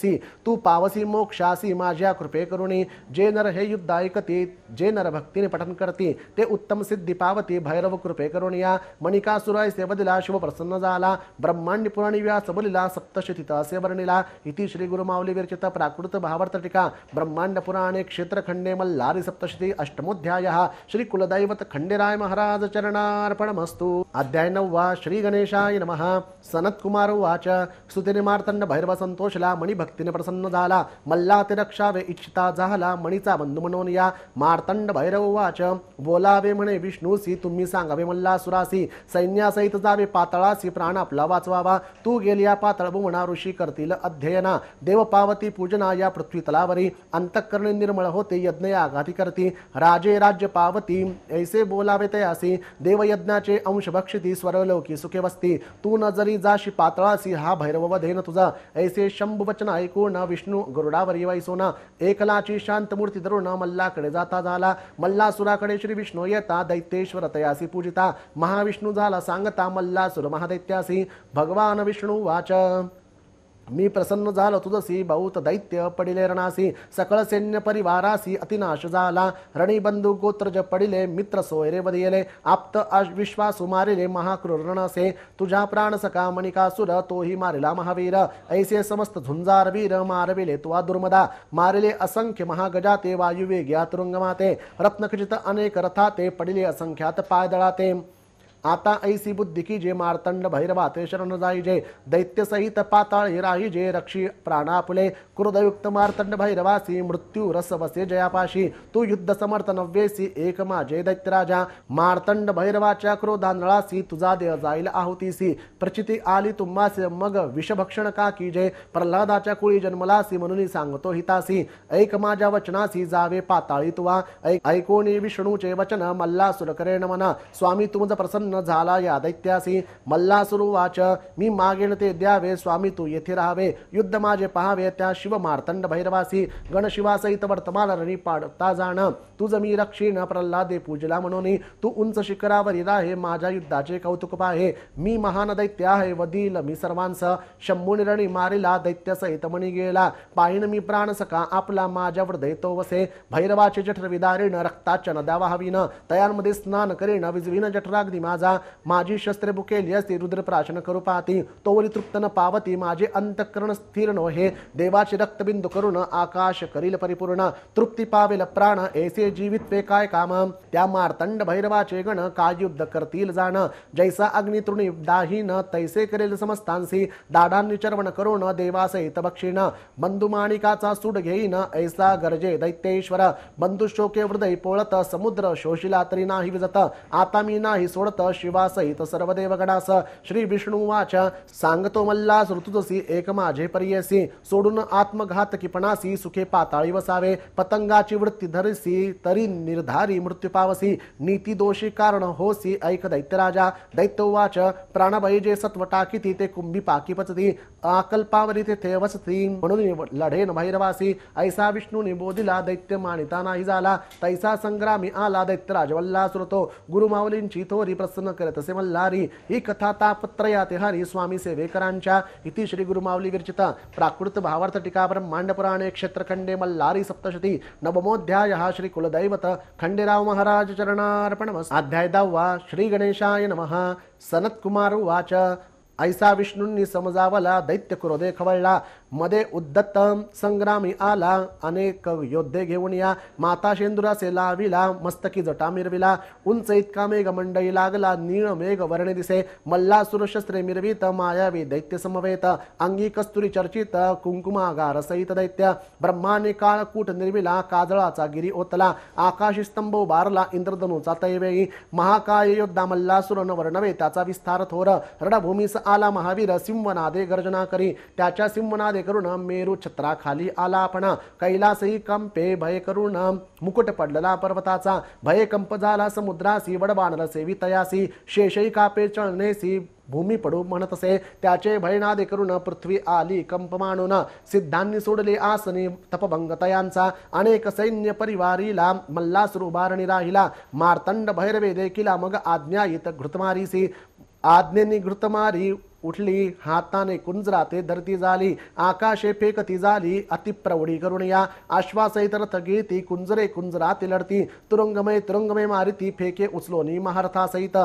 सी तू पावसी मोक्षासी माझ्या कृपे करुणी जे नर हे युद्ध ऐकती जे नर भक्तीने पठन करती ते उत्तम सिद्ध सिद्धी पावती भैरव कृपे करून या मणिकासुराय सेवदिला शिव प्रसन्न झाला ब्रह्मांड पुराणी व्या सबलिला सप्तशतीत असे वर्णिला इति श्री विरचित प्राकृत भावार्थ टीका ब्रह्मांड पुराणे क्षेत्रखंडे मल्लारी सप्तशती अष्टमोध्याय श्री कुलदैवत खंडेराय महाराज चरणार्पणमस्तु अध्याय नववा श्री गणेशाय नमः सनत कुमार वाच भैरव संतोषला मणी प्रसन्न झाला मल्ला रक्षावे इच्छिता झाला मणीचा बंधू म्हणून या मार्तंड भैरव वाच बोलावे म्हणे विष्णूसी तुम्ही सांगावे मल्लासुरासी सैन्यासहित जावे पातळासी प्राण आपला वाचवावा तू गेली या पातळ भूमणा ऋषी करतील अध्ययना देव पावती पूजना या पृथ्वी तलावरी अंतःकरणे निर्मळ होते यज्ञ या आघाती करती राजे राज्य पावती ऐसे बोलावे तयासी देवयज्ञाचे अंश भक्षिती स्वरलोकी सुखे वस्ती तू न जरी जाशी पातळासी हा भैरव वधेन तुझा ऐसे शंभ वचन ऐकून विष्णू गरुडावरी येवाई एकलाची शांत मूर्ती धरून मल्लाकडे जाता झाला मल्लासुराकडे श्री विष्णू येता दैत्येश्वर तयासी पूजिता महाविष्णू झाला सांगता मल्लासुर महादैत्यासी भगवान विष्णू वाच मी प्रसन्न झालो तुझसी बहुत दैत्य पडिले रणासी सकळ सैन्य परिवारासी अतिनाश झाला रणी बंधू गोत्रज पडिले मित्र सोयरे बदिले आप्त अविश्वास मारिले महाक्रूर रणसे तुझ्या प्राण सका मणिकासुर तोही मारिला महावीर ऐसे समस्त झुंजार वीर मारविले तुवा दुर्मदा मारिले असंख्य महागजाते वायुवेग्या तुरुंगमाते रत्नखचित अनेक रथाते पडिले असंख्यात पायदळाते आता ऐसी बुद्धी की जे मार्तंड भैरवा ते शरण जाई जे दैत्य सहित पाताळ राही जे रक्षी प्राणापुले क्रुदयुक्त मार्तंड भैरवासी मृत्यू रस वसे जयापाशी तू युद्ध समर्थ नव्येसी एक माझे दैत्यराजा मार्तंड भैरवाच्या क्रोधांदळासी तुझा देह जाईल आहुतीसी प्रचिती आली तुम्हासे मग विषभक्षण का की जे प्रल्हादाच्या कुळी जन्मलासी म्हणून सांगतो हितासी ऐक माझ्या वचनासी जावे पाताळी तुवा ऐकोनी विष्णूचे वचन मल्ला सुरकरे नमन स्वामी तुमचं प्रसन्न प्रसन्न झाला या दैत्यासी वाच मी मागेल ते द्यावे स्वामी तू येथे राहावे युद्ध माझे पहावे त्या शिव मार्तंड भैरवासी गणशिवासहित वर्तमान रणी पाडता जाण तुझ मी रक्षीण प्रल्हादे पूजला म्हणून तू उंच शिखरावर इरा हे माझ्या युद्धाचे कौतुक पाहे मी महान दैत्य आहे वदील मी सर्वांस शंभू निरणी मारिला दैत्य सहित म्हणी गेला पाहिन मी प्राण सका आपला माझ्या हृदय तो वसे भैरवाचे जठर विदारीण रक्ताच्या नद्या वाहवीन तयांमध्ये स्नान करीन विजवीन जठराग्नी माझा माझा माझी शस्त्रे बुकेली असती प्राशन करू पाहती तृप्त न पावती माझे अंतकरण स्थिर नो हे देवाचे रक्तबिंदू करून आकाश करील परिपूर्ण तृप्ती पावेल प्राण ऐसे पे काय काम त्या मार्तंड भैरवाचे गण काय युद्ध करतील जाण जैसा अग्नितृणी दाहीन तैसे करेल समस्तांसी दाडांनी चरवण करून देवासहित बक्षीण बंधुमाणिकाचा सुड घेईन ऐसा गरजे दैत्येश्वर बंधुशोके हृदय पोळत समुद्र शोषिला तरी नाही विजत आता मी नाही सोडत शिवा सहित सर्व देवगणास श्री विष्णुवाच सांगतो मल्ला ऋतुदसी एक माझे पर्यसी सोडून आत्मघातकीपणासी सुखे पाताळी वसावे पतंगाची वृत्ती धरसी तरी निर्धारी मृत्यू पावसी नीती दोषी कारण होसी ऐक दैत्यराजा दैत्यवाच प्राणबळी जे सत्व टाकिती ते कुंभी पाकी पचती आकल्पावरी ते वसती म्हणून लढेन भैरवासी ऐसा विष्णू निबोधिला दैत्य मानिता नाही झाला तैसा संग्रामी आला दैत्यराज राजवल्ला सुरतो गुरुमावलींची थोरी प्रसन्न न करत असे ही कथा तापत्रया हरी स्वामी सेवेकरांच्या इति श्री गुरुमावली विरचिता प्राकृत भावार्थ टीका ब्रह्मांड पुराणे क्षेत्रखंडे मल्लारी सप्तशती नवमोध्याय हा श्री कुलदैवत खंडेराव महाराज चरणार्पण अध्याय दहावा श्री गणेशाय नमः सनत कुमार वाच ऐसा विष्णूंनी समजावला दैत्य क्रोधे खवळला मध्ये उद्दत्तम संग्रामी आला अनेक योद्धे घेऊन या माता शेंदुरासे लाविला मस्तकी जटा मिरविला उंच इतका मेघ मंडई लागला नीळ मेघ वर्ण दिसे मल्लासुर शस्त्रे मिरवित मायावी दैत्य समवेत अंगी कस्तुरी चर्चित कुंकुमागार सहित दैत्य ब्रह्माने काळकूट निर्विला काजळाचा गिरी ओतला आकाशी स्तंभ उभारला इंद्रधनुचा तैवेई महाकाय योद्धा मल्लासुर वर्णवे त्याचा विस्तार थोर रणभूमीस आला महावीर सिंहनादे गर्जना करी त्याच्या सिंहनादे करुणा मेरू छत्राखाली आलापणा कैलासही कंपे भय करुण मुकुट पडलेला पर्वताचा भय कंप झाला समुद्रासी वडवानर सेवी तयासी शेषही कापे चळनेसी भूमी पडू म्हणत असे त्याचे भयनादे करून पृथ्वी आली कंप मानून सिद्धांनी सोडले आसनी तपभंगतयांचा अनेक सैन्य परिवारीला मल्लास उभारणी राहिला मार्तंड भैरवे देखील मग आज्ञायित घृतमारीसी आज्ञेनी घृतमारी उठली हाताने कुंजराते धरती झाली आकाशे फेकती झाली अतिप्रवडी करून या आश्वासैतरथ थगीती कुंजरे कुंजराती लढती तुरुंगमय तुरुंगमय मारिती फेके उचलोनी महारथासहित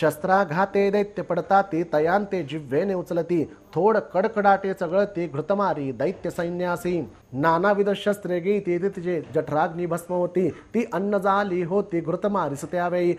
शस्त्राघाते दैत्य पडता ती तयांते जिव्हेने उचलती थोड कडकडाटे सगळं ते घृतमारी दैत्य सैन्यासी नानाविध शस्त्रे गे ते तिचे जठराग्नी भस्म होती ती अन्न झाली होती घृतमारीस त्यावेळी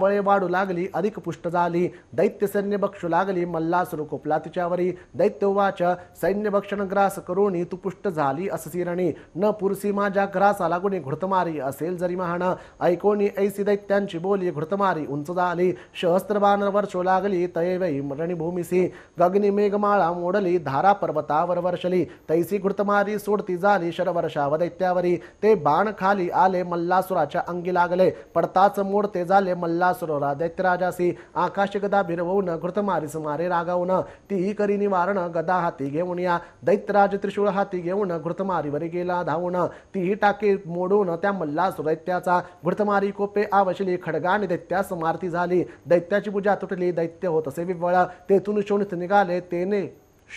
बळे वाढू लागली अधिक पुष्ट झाली दैत्य सैन्य बक्षू लागली मल्लासुर कुपला तिच्यावरी दैत्य उवाच सैन्य भक्षण ग्रास करून तू पुष्ट झाली अससिरणी न पुरुषी माझ्या ग्रासा लागुनी घृतमारी असेल जरी महान ऐकोनी ऐसी दैत्यांची बोली घृतमारी उंच झाली सहस्त्र वर्षो लागली तयवई रणभूमिसी गगनी मेघमाळ काळा मोडली धारा पर्वतावर वर्षली तैसी घृतमारी सोडती झाली शरवर्षाव दैत्यावरी ते बाण खाली आले मल्लासुराच्या अंगी लागले पडताच मोडते झाले मल्लासुरा दैत्यराजासी आकाश गदा भिरवून घृतमारी समारे रागावून ती करी निवारण गदा हाती घेऊन या दैत्यराज त्रिशूळ हाती घेऊन घृतमारीवर गेला धावून तीही टाके मोडून त्या मल्लासुर दैत्याचा घृतमारी कोपे आवशली खडगा आणि दैत्यास मारती झाली दैत्याची पूजा तुटली दैत्य होत असे विवळ तेथून शोणित निघाले तेने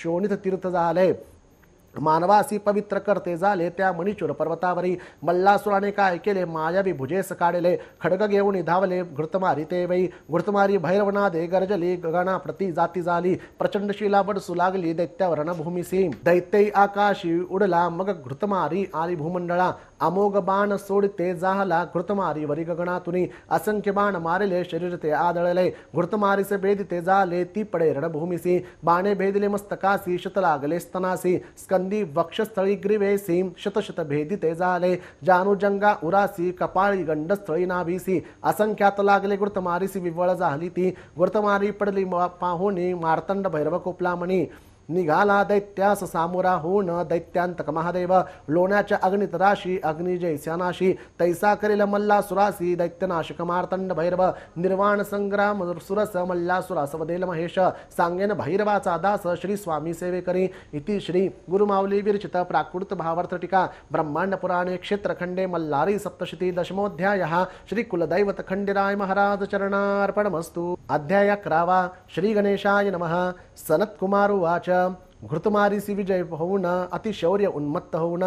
शोणित तीर्थ झाले मानवासी पवित्र करते झाले त्या मणिचूर पर्वतावरी मल्लासुराने काय केले मायावी भुजेस काढले खडग घेऊन धावले घृतमारी ते वै घृतमारी भैरवनादे गरजली गगना प्रती जाती झाली प्रचंड शिला बडसू लागली दैत्यावरण भूमिसी दैत्यई आकाशी उडला मग घृतमारी आली भूमंडळा अमोघ बाण ते जाहला घृतमारी वरी असंख्य बाण मारिले शरीर ते आदळले घृतमारीसे ते जाले ती पडे रणभूमिसी बाणे भेदले मस्तकासी शत लागले स्तनासी स्कंदी वक्षस्थळी ग्रीवेसी शतशत ते जाले जानुजंगा उरासी कपाळी गंडस्थळी नाभीसी असंख्यात लागले घृतमारीसी विवळ झाली ती घृतमारी पडली पाहुणी मार्तंड भैरव कुपलामणी निघाला दैत्यास सामोरा होण दैत्यांतक महादेव लोण्याच्या अग्नित राशी अग्निजय सनाशी तैसा करील मल्ला सुरासी दैत्यनाशक मारतंड भैरव निर्वाण संग्राम सुरस मल्ला सुरास वदेल महेश सांगेन भैरवाचा दास श्री स्वामी सेवे करी इति श्री गुरुमावली विरचित प्राकृत भावार्थ टीका ब्रह्मांड पुराणे क्षेत्रखंडे मल्लारी सप्तशती दशमोध्याय श्री कुलदैवत खंडिराय महाराज मस्तू अध्याय अकरावा श्री गणेशाय नमः सनत्कुमारुवाच घृतमारिसि विजय होऊन अतिशौर्य उन्मत्त होऊन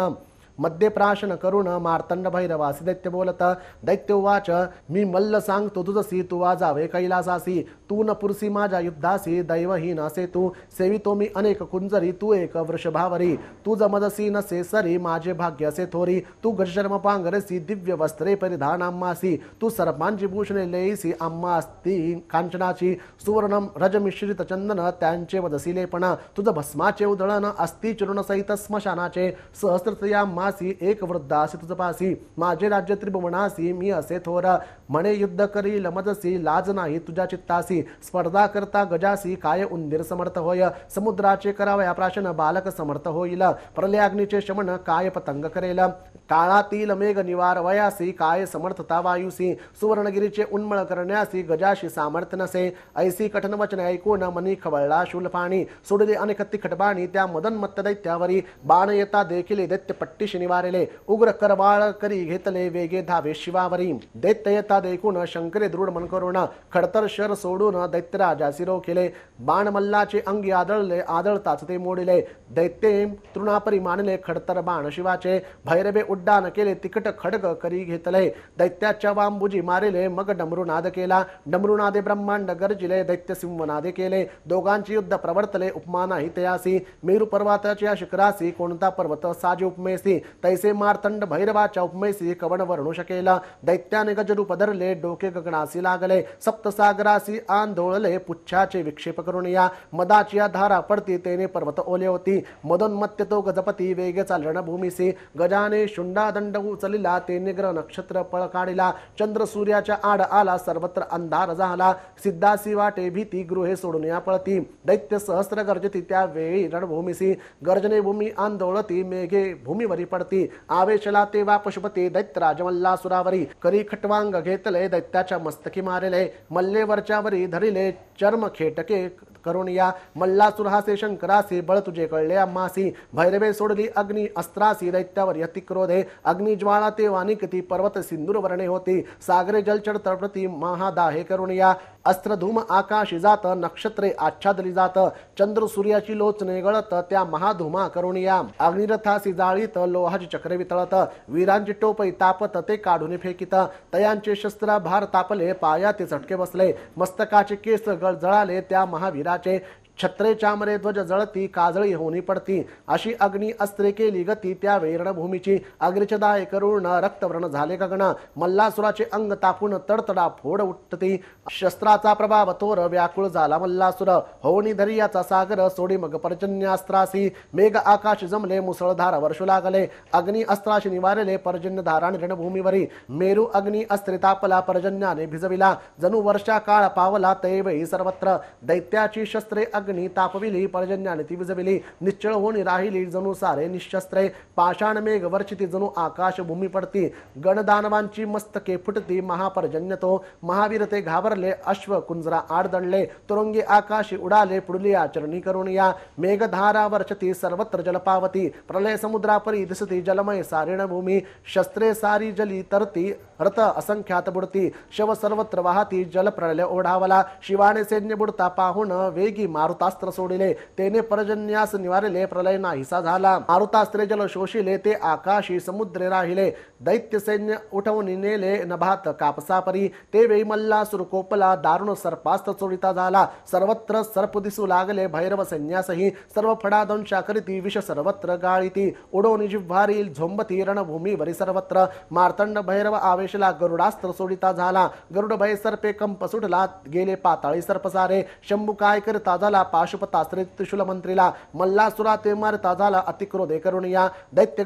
मद्यप्राशन करुण मार्तंड भैरव दैत्य बोलत दैत्य उवाच मी मल्ल सांगतो तुझसी तू वाजावे कैलासासी तू न पुरसी माझ्या युद्धासी दैवहीन असे तू सेवितो मी अनेक कुंजरी तू एक वृषभावरी तू जमदसी नसे सरी माझे भाग्य असे थोरी तू गजर्म पांगरसी दिव्य वस्त्रे परिधान अम्मासी तू सर्वांची भूषणे लेईसी आम्मा असती कांचनाची रज मिश्रित चंदन त्यांचे वदसी लेपणा तुझं भस्माचे उदळण अस्ति चिरुण सहित स्मशानाचे सहस्रतया पासी एक वृद्धासी तुझ माझे राज्य त्रिभुवनासी मी असे थोरा। मणे युद्ध करी लमजसी लाज नाही तुझ्या चित्तासी स्पर्धा करता गजासी काय उंदीर समर्थ होय समुद्राचे करावया प्राशन बालक समर्थ होईल प्रलयाग्नीचे शमन काय पतंग करेल काळातील मेघ निवार वयासी काय समर्थता वायुसी सुवर्णगिरीचे उन्मळ करण्यासी गजाशी सामर्थ्य नसे ऐसी कठन वचने ऐकून मनी खवळला शूलपाणी सुडले अनेक तिखट बाणी त्या मदनमत्त दैत्यावरी बाण येता देखील दैत्य पट्टीशी निवारेले उग्र करवाळ करी घेतले वेगे धावे शिवावरी दैत्य प्रसाद ऐकून शंकरे दृढ मन करून खडतर शर सोडून दैत्यराजा शिरो केले बाणमल्लाचे अंगी आदळले आदळताच ते मोडिले दैत्ये तृणापरी मानले खडतर बाण शिवाचे भैरवे उड्डाण केले तिकट खडग करी घेतले दैत्याच्या वांबुजी मारिले मग डमरुनाद केला डमरुनादे ब्रह्मांड गरजिले दैत्य सिंहनादे केले दोघांचे युद्ध प्रवर्तले हि तयासी मेरू पर्वताच्या शिखरासी कोणता पर्वत साजे उपमेसी तैसे मारतंड भैरवाच्या उपमेसी कवण वर्णू शकेला दैत्याने गजरूपदर धरले डोके गगनासी लागले सप्तसागरासी आंदोळले पुच्छाचे विक्षेप करून या मदाची धारा पडती तेने पर्वत ओले होती मदोन्मत्य तो गजपती वेगे चालण भूमिसी गजाने शुंडा दंड उचलिला तेने ग्रह नक्षत्र पळ काढिला चंद्र सूर्याच्या आड आला सर्वत्र अंधार झाला सिद्धासी वाटे भीती गृहे सोडून या पळती दैत्य सहस्र गर्जती त्यावेळी रणभूमिसी गर्जने भूमी आंदोळती मेघे भूमीवरी पडती आवेशला तेव्हा पशुपती दैत्य राजमल्ला सुरावरी करी खटवांग घे घेतले दैत्याच्या मस्तकी मारिले मल्लेवरच्यावरी धरिले चर्म खेटके करून या मल्ला सुरहासे शंकरासी बळ तुझे कळले अम्मासी भैरवे सोडली अग्नी अस्त्रासी दैत्यावर यती क्रोधे अग्निज्वाळा ते वाणी पर्वत सिंदूर वर्णे होती सागरे जलचर तळप्रती महादा हे करून या अस्त्रधूम आकाशी जात नक्षत्रे आच्छादली जात चंद्र सूर्याची लोचने गळत त्या महाधुमा करून या अग्निरथासी जाळीत लोहाची चक्रे वितळत वीरांची टोपई तापत ते काढून फेकित तयांचे शस्त्र भार तापले पाया ते चटके बसले मस्तकाचे केस गळ जळाले त्या महावीरा 真。छत्रे चामरे ध्वज जळती काजळी होनी पडती अशी अग्नी अस्त्रे केली गती त्या वेरणभूमीची अग्रिचदाय करुण रक्तव्रण झाले गगण मल्लासुराचे अंग तापून तडतडा फोड उठती शस्त्राचा प्रभाव तोर व्याकुळ झाला मल्लासुर होणी धरियाचा सागर सोडी मग पर्जन्यास्त्रासी मेघ आकाश जमले मुसळधार वर्षू लागले अग्नि अस्त्राशी निवारले पर्जन्य धाराण रणभूमीवरी मेरू अग्नि अस्त्रे तापला पर्जन्याने भिजविला जणू वर्षा काळ पावला तैवही सर्वत्र दैत्याची शस्त्रे अग्नि अग्नी तापविली पर्जन्याने ती विजविली निश्चळ होणी राहिली जणू सारे निशस्त्रे पाषाण मेघ वर्षिती जणू आकाश भूमी पडती गणदानवांची मस्तके फुटती महापर्जन्य तो महावीर ते घाबरले अश्व कुंजरा आडदडले तुरुंगी आकाशी उडाले पुढली आचरणी करून या मेघधारा वर्षती सर्वत्र जलपावती प्रलय समुद्रापरी दिसती जलमय सारेण भूमी शस्त्रे सारी जली तरती रथ असंख्यात बुडती शव सर्वत्र वाहती जल प्रलय ओढावला शिवाने सैन्य बुडता पाहून वेगी मारुती मारुतास्त्र सोडिले तेने परजन्यास निवारिले प्रलय ना हिसा झाला मारुतास्त्रे जल शोषिले ते आकाशी समुद्रे राहिले दैत्य सैन्य उठवून नेले नभात कापसा परी ते वेमल्ला सुरकोपला दारुण सर्पास्त्र चोरिता झाला सर्वत्र सर्प दिसू लागले भैरव संन्यासही सर्व फडादंशा करीती विष सर्वत्र गाळीती उडोनी जिव्हारील झोंबती रणभूमीवरी सर्वत्र मार्तंड भैरव आवेशला गरुडास्त्र सोडिता झाला गरुड भय सर्पे कंप सुटला गेले पाताळी सर्पसारे शंभू काय करता झाला त्रिशूल मंत्रीला मल्लासुरा ते मरता झाला अतिक्रोधे करून या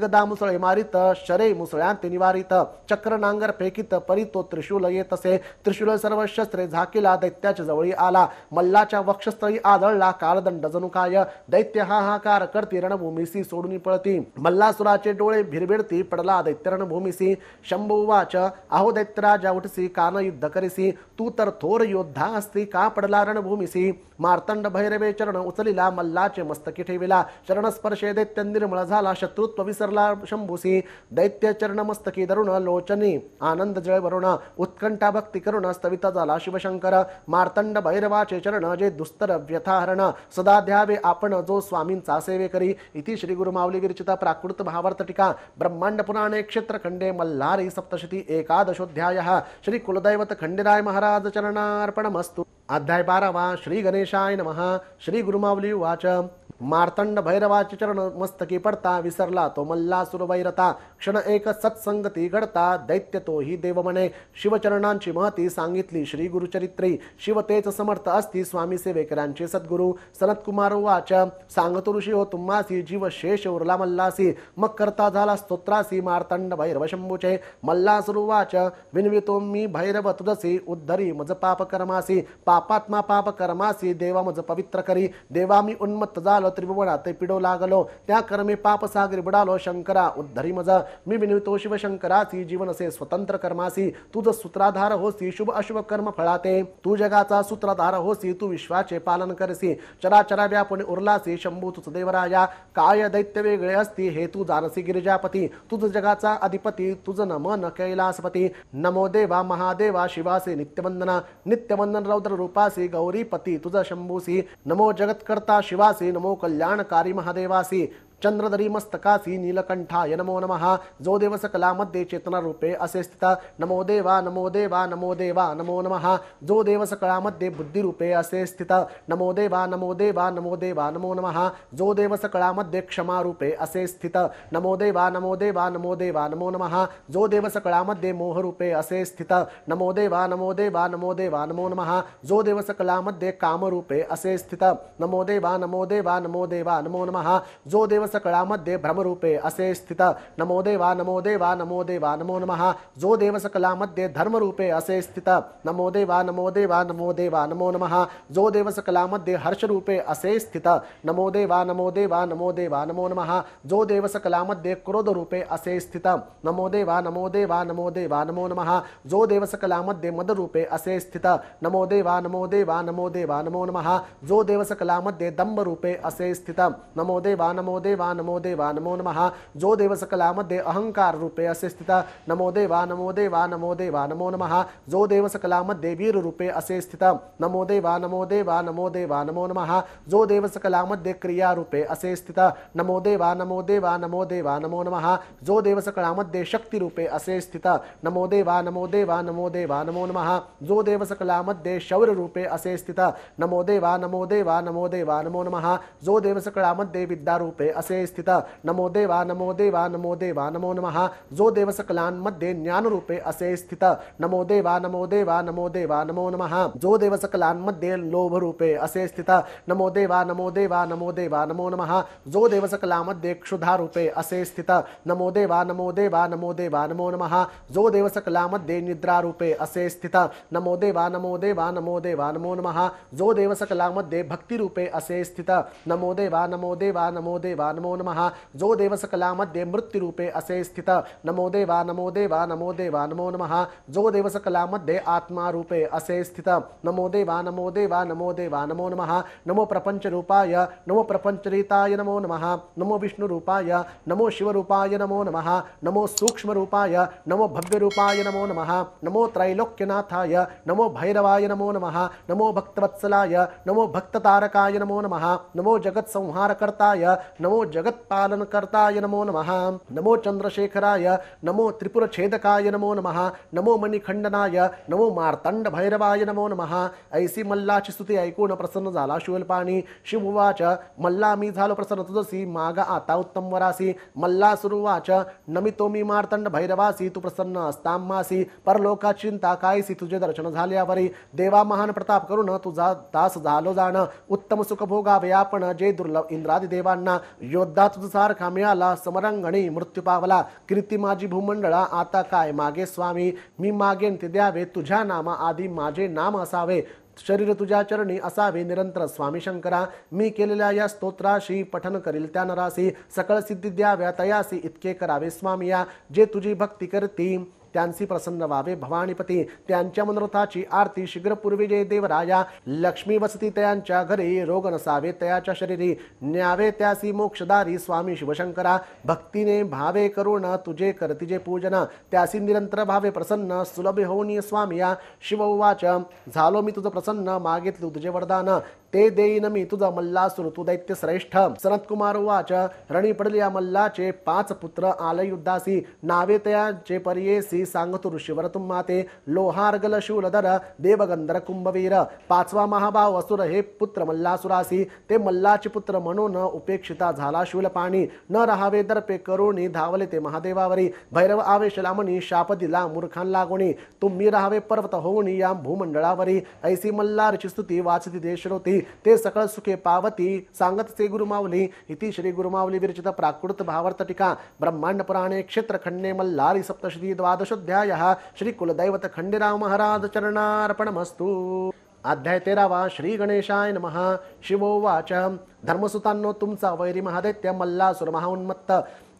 गदा मुसळ मारित शरे मुसळ्यांत निवारित चक्र नांगर फेकित परी तो त्रिशूल येत असे त्रिशूल सर्व शस्त्रे झाकीला दैत्याच्या जवळी आला मल्लाच्या वक्षस्थळी आदळला कालदंड जनुकाय दैत्य हा करती रणभूमीसी सोडून पळती मल्लासुराचे डोळे भिरभिडती पडला दैत्य रणभूमीसी शंभुवाच अहो दैत्यराजा उठसी कान युद्ध करीसी तू तर थोर योद्धा असती का पडला रणभूमीसी मार्तंड भैर रेवे चरण उचलिला मल्लाचे मस्तकी ठेविला चरण स्पर्शे दैत्य निर्मळ झाला शत्रुत्व विसरला शंभूसी दैत्य चरण मस्तकी दरुण लोचनी आनंद जय वरुण उत्कंठा भक्ती करुण स्तवित झाला शिवशंकर मार्तंड भैरवाचे चरण जे दुस्तर व्यथाहरण सदा द्यावे आपण जो स्वामींचा सेवे करी इति श्री गुरुमावली विरचिता प्राकृत भावार्थ टीका ब्रह्मांड पुराणे क्षेत्रखंडे मल्हारी सप्तशती एकादशोध्याय श्री कुलदैवत खंडेराय महाराज चरणार्पणमस्तु अध्याय बारावा श्री गणेशाय नमः श्री गुरुमावली उवाच मार्तंड भैरवाचे चरण मस्तकी पडता विसरला तो मल्ला सुरवैरता क्षण एक सत्संगती घडता दैत्य तो ही देवमने शिवचरणांची महती सांगितली श्री गुरुचरित्री तेच समर्थ असती स्वामी सेवेकरांचे सद्गुरु सनतकुमार वाच सांगतो ऋषी हो तुम्हासी जीव शेष उरला मल्लासी मग करता झाला स्तोत्रासी मार्तंड भैरव शंभूचे मल्लासुरुवाच विनवितो मी भैरव तुदसी उद्धरी मज पाप कर्मासी पापात्मा पाप कर्मासी देवा मज पवित्र करी देवा मी उन्मत्त झालो त्रिभुवन पिडो लागलो त्या कर्मी पाप सागर बुडालो शंकरा उद्धरी मज मी विनितो जीवन असे स्वतंत्र कर्मासी तुझ सूत्राधार होसी शुभ अशुभ कर्म फळाते तू जगाचा सूत्राधार होसी तू विश्वाचे पालन करसी चराचरा व्यापुणे उरलासी शंभू तुझ देवराया काय दैत्य वेगळे असती हे तू जानसी गिरिजापती तुझ जगाचा अधिपती तुझ नम न कैलासपती नमो देवा महादेवा शिवासी नित्यवंदना नित्यवंदन रौद्र रूपासी गौरीपती तुझ शंभूसी नमो करता शिवासी नमो कल्याणकारी महादेवासी चंद्रधरी मस्तकासी नीलकंठाय नमो नम जो देवस कला मध्ये चेतना रूपे असे स्थित नमो देवा नमो देवा नमो देवा नमो नम जो देवस कला मध्ये बुद्धि रूपे असे स्थित नमो देवा नमो देवा नमो देवा नमो नम जो देवस कला मध्ये क्षमा रूपे असे स्थित नमो देवा नमो देवा नमो देवा नमो नम जो देवस कला मध्य मोह रूपे असे स्थित नमो देवा नमो देवा नमो देवा नमो नम जो देवस कला मध्ये काम रूपे असे स्थित नमो देवा नमो देवा नमो देवा नमो नम जो देवस भ्रम भ्रमरूपे असे स्थित नमो देवा नमो देवा नमो देवा नमो नम जो धर्म धर्मरूपे असे स्थित नमो देवा नमो देवा नमो देवा नमो नम जो हर्ष रूपे असे स्थित नमो देवा नमो देवा नमो देवा नमो नम जो क्रोध क्रोधरूपे असे स्थित नमो देवा नमो देवा नमो देवा नमो नम जो मद मदरूपे असे स्थित नमो देवा नमो देवा नमो देवा नमो नम जो दम्ब रूपे असे स्थित नमो देवा नमो देवा देवा नमो देवा नमो नम जो देव सकला मध्य अहंकार रूपे अस्य स्थित नमो देवा नमो देवा नमो देवा नमो नम जो देव सकला मध्य वीर रूपे अस्य स्थित नमो देवा नमो देवा नमो देवा नमो नम जो देव सकला मध्य क्रिया रूपे अस्य स्थिता नमो देवा नमो देवा नमो देवा नमो नम जो देव सकला मध्य शक्ति रूपे अस्य स्थित नमो देवा नमो देवा नमो देवा नमो नम जो देव सकला मध्य शौर रूपे अस्य स्थिता नमो देवा नमो देवा नमो देवा नमो नम जो देव सकला मध्य विद्या रूपे अस्य से स्थित नमो देवा नमो देवा नमो देवा नमो नम जो देव सकलान मध्ये ज्ञान रूपे असे स्थित नमो देवा नमो देवा नमो देवा नमो नम जो देव सकलान मध्ये लोभ रूपे असे स्थित नमो देवा नमो देवा नमो देवा नमो नम जो देव सकला मध्ये क्षुधा रूपे असे स्थित नमो देवा नमो देवा नमो देवा नमो नम जो देव सकला मध्ये निद्रा रूपे असे स्थित नमो देवा नमो देवा नमो देवा नमो नम जो देव सकला मध्ये भक्ति रूपे असे स्थित नमो देवा नमो देवा नमो देवा नमो नम जो देवसकला मध्ये मृत्युपे असे स्थित नमो देवा नमो देवा नमो देवा नमो नम जो देवसकला मध्ये रूपे असे स्थित नमो देवा नमो देवा नमो देवा नमो नम नमो प्रपञ्चरूपाय नमो प्रपञ्चरिताय नमो नम नमो रूपाय नमो रूपाय नमो नम नमो रूपाय नमो रूपाय नमो नम नमो त्रैलोक्यनाथाय नमो भैरवाय नमो नम नमो भक्तवत्सलाय नमो भक्त तारकाय नमो नम नमो जगत्संहारकर्ताय नमो जगत्पालन कर्ताय नमो नमः नमो चंद्रशेखराय नमो त्रिपुर छेदकाय नमो नमः नमो मणिखंडनाय नमो मार्तंड भैरवाय नमो नमः ऐसी मल्लाची स्तुती ऐकून प्रसन्न झाला शिवलपाणी वाच मल्ला मी झालो प्रसन्न तुझसी माग आता उत्तम वरासी मल्ला सुरुवाच नमितो मी मार्तंड भैरवासी तू प्रसन्न असतामासी परलोका चिंता कायसी तुझे दर्शन झाल्यावरी देवा महान प्रताप करून तुझा दास झालो जाण उत्तम सुख भोगावे आपण जे दुर्लभ इंद्रादि देवांना योद्धातुसार खामियाला समरंगणी मृत्यू पावला कीर्ती माझी भूमंडळा आता काय मागे स्वामी मी मागेन ते द्यावे तुझ्या नामा आधी माझे नाम असावे शरीर तुझ्या चरणी असावे निरंतर स्वामी शंकरा मी केलेल्या या स्तोत्राशी पठन करील त्या नरासी सकळ सिद्धी द्याव्या तयासी इतके करावे स्वामी या जे तुझी भक्ती करती त्यांची प्रसन्न व्हावे भवानीपती त्यांच्या मनोरथाची आरती शीघ्र जय देवराया लक्ष्मी वसती त्यांच्या घरी रोग नसावे तयाच्या शरीरी न्यावे त्यासी मोक्षदारी स्वामी शिवशंकरा भक्तीने भावे करुण तुझे करतीजे पूजन त्यासी निरंतर भावे प्रसन्न सुलभ होऊनी स्वामी शिव उवाच झालो मी तुझं प्रसन्न मागितलं तुझे वरदान ते देईन मी तुझा तू दैत्य श्रेष्ठ कुमार वाच रणी पडल्या मल्लाचे पाच पुत्र आल युद्धासी नावे तयांचे पर्येसी सांगतो ऋषीवर तुम्हाते लोहार्गल शूलधर देवगंधर कुंभवीर पाचवा महाभाव असुर हे पुत्र मल्लासुरासी ते मल्लाचे पुत्र म्हणून उपेक्षिता झाला शूल पाणी न राहावे दर्पे करुणी धावले ते महादेवावरी भैरव आवेश लामणी शाप दिला मूर्खान लागोणी तुम्ही राहावे पर्वत होऊनी या भूमंडळावरी ऐसी मल्लारची स्तुती वाचती देशरोती ते सकळ सुखे पावती सांगत ते गुरुमावली इति श्री गुरुमावली विरचित प्राकृत भावर्त टीका ब्रह्मांड पुराणे क्षेत्र खंडे मल्लारी सप्तशती द्वादशोध्याय श्री कुलदैवत खंडेराव महाराज चरणार्पणमस्तु अध्याय तेरावा श्री गणेशाय नमः शिवोवाच धर्मसुतांनो तुमचा वैरी महादैत्य मल्लासुर महाउन्मत्त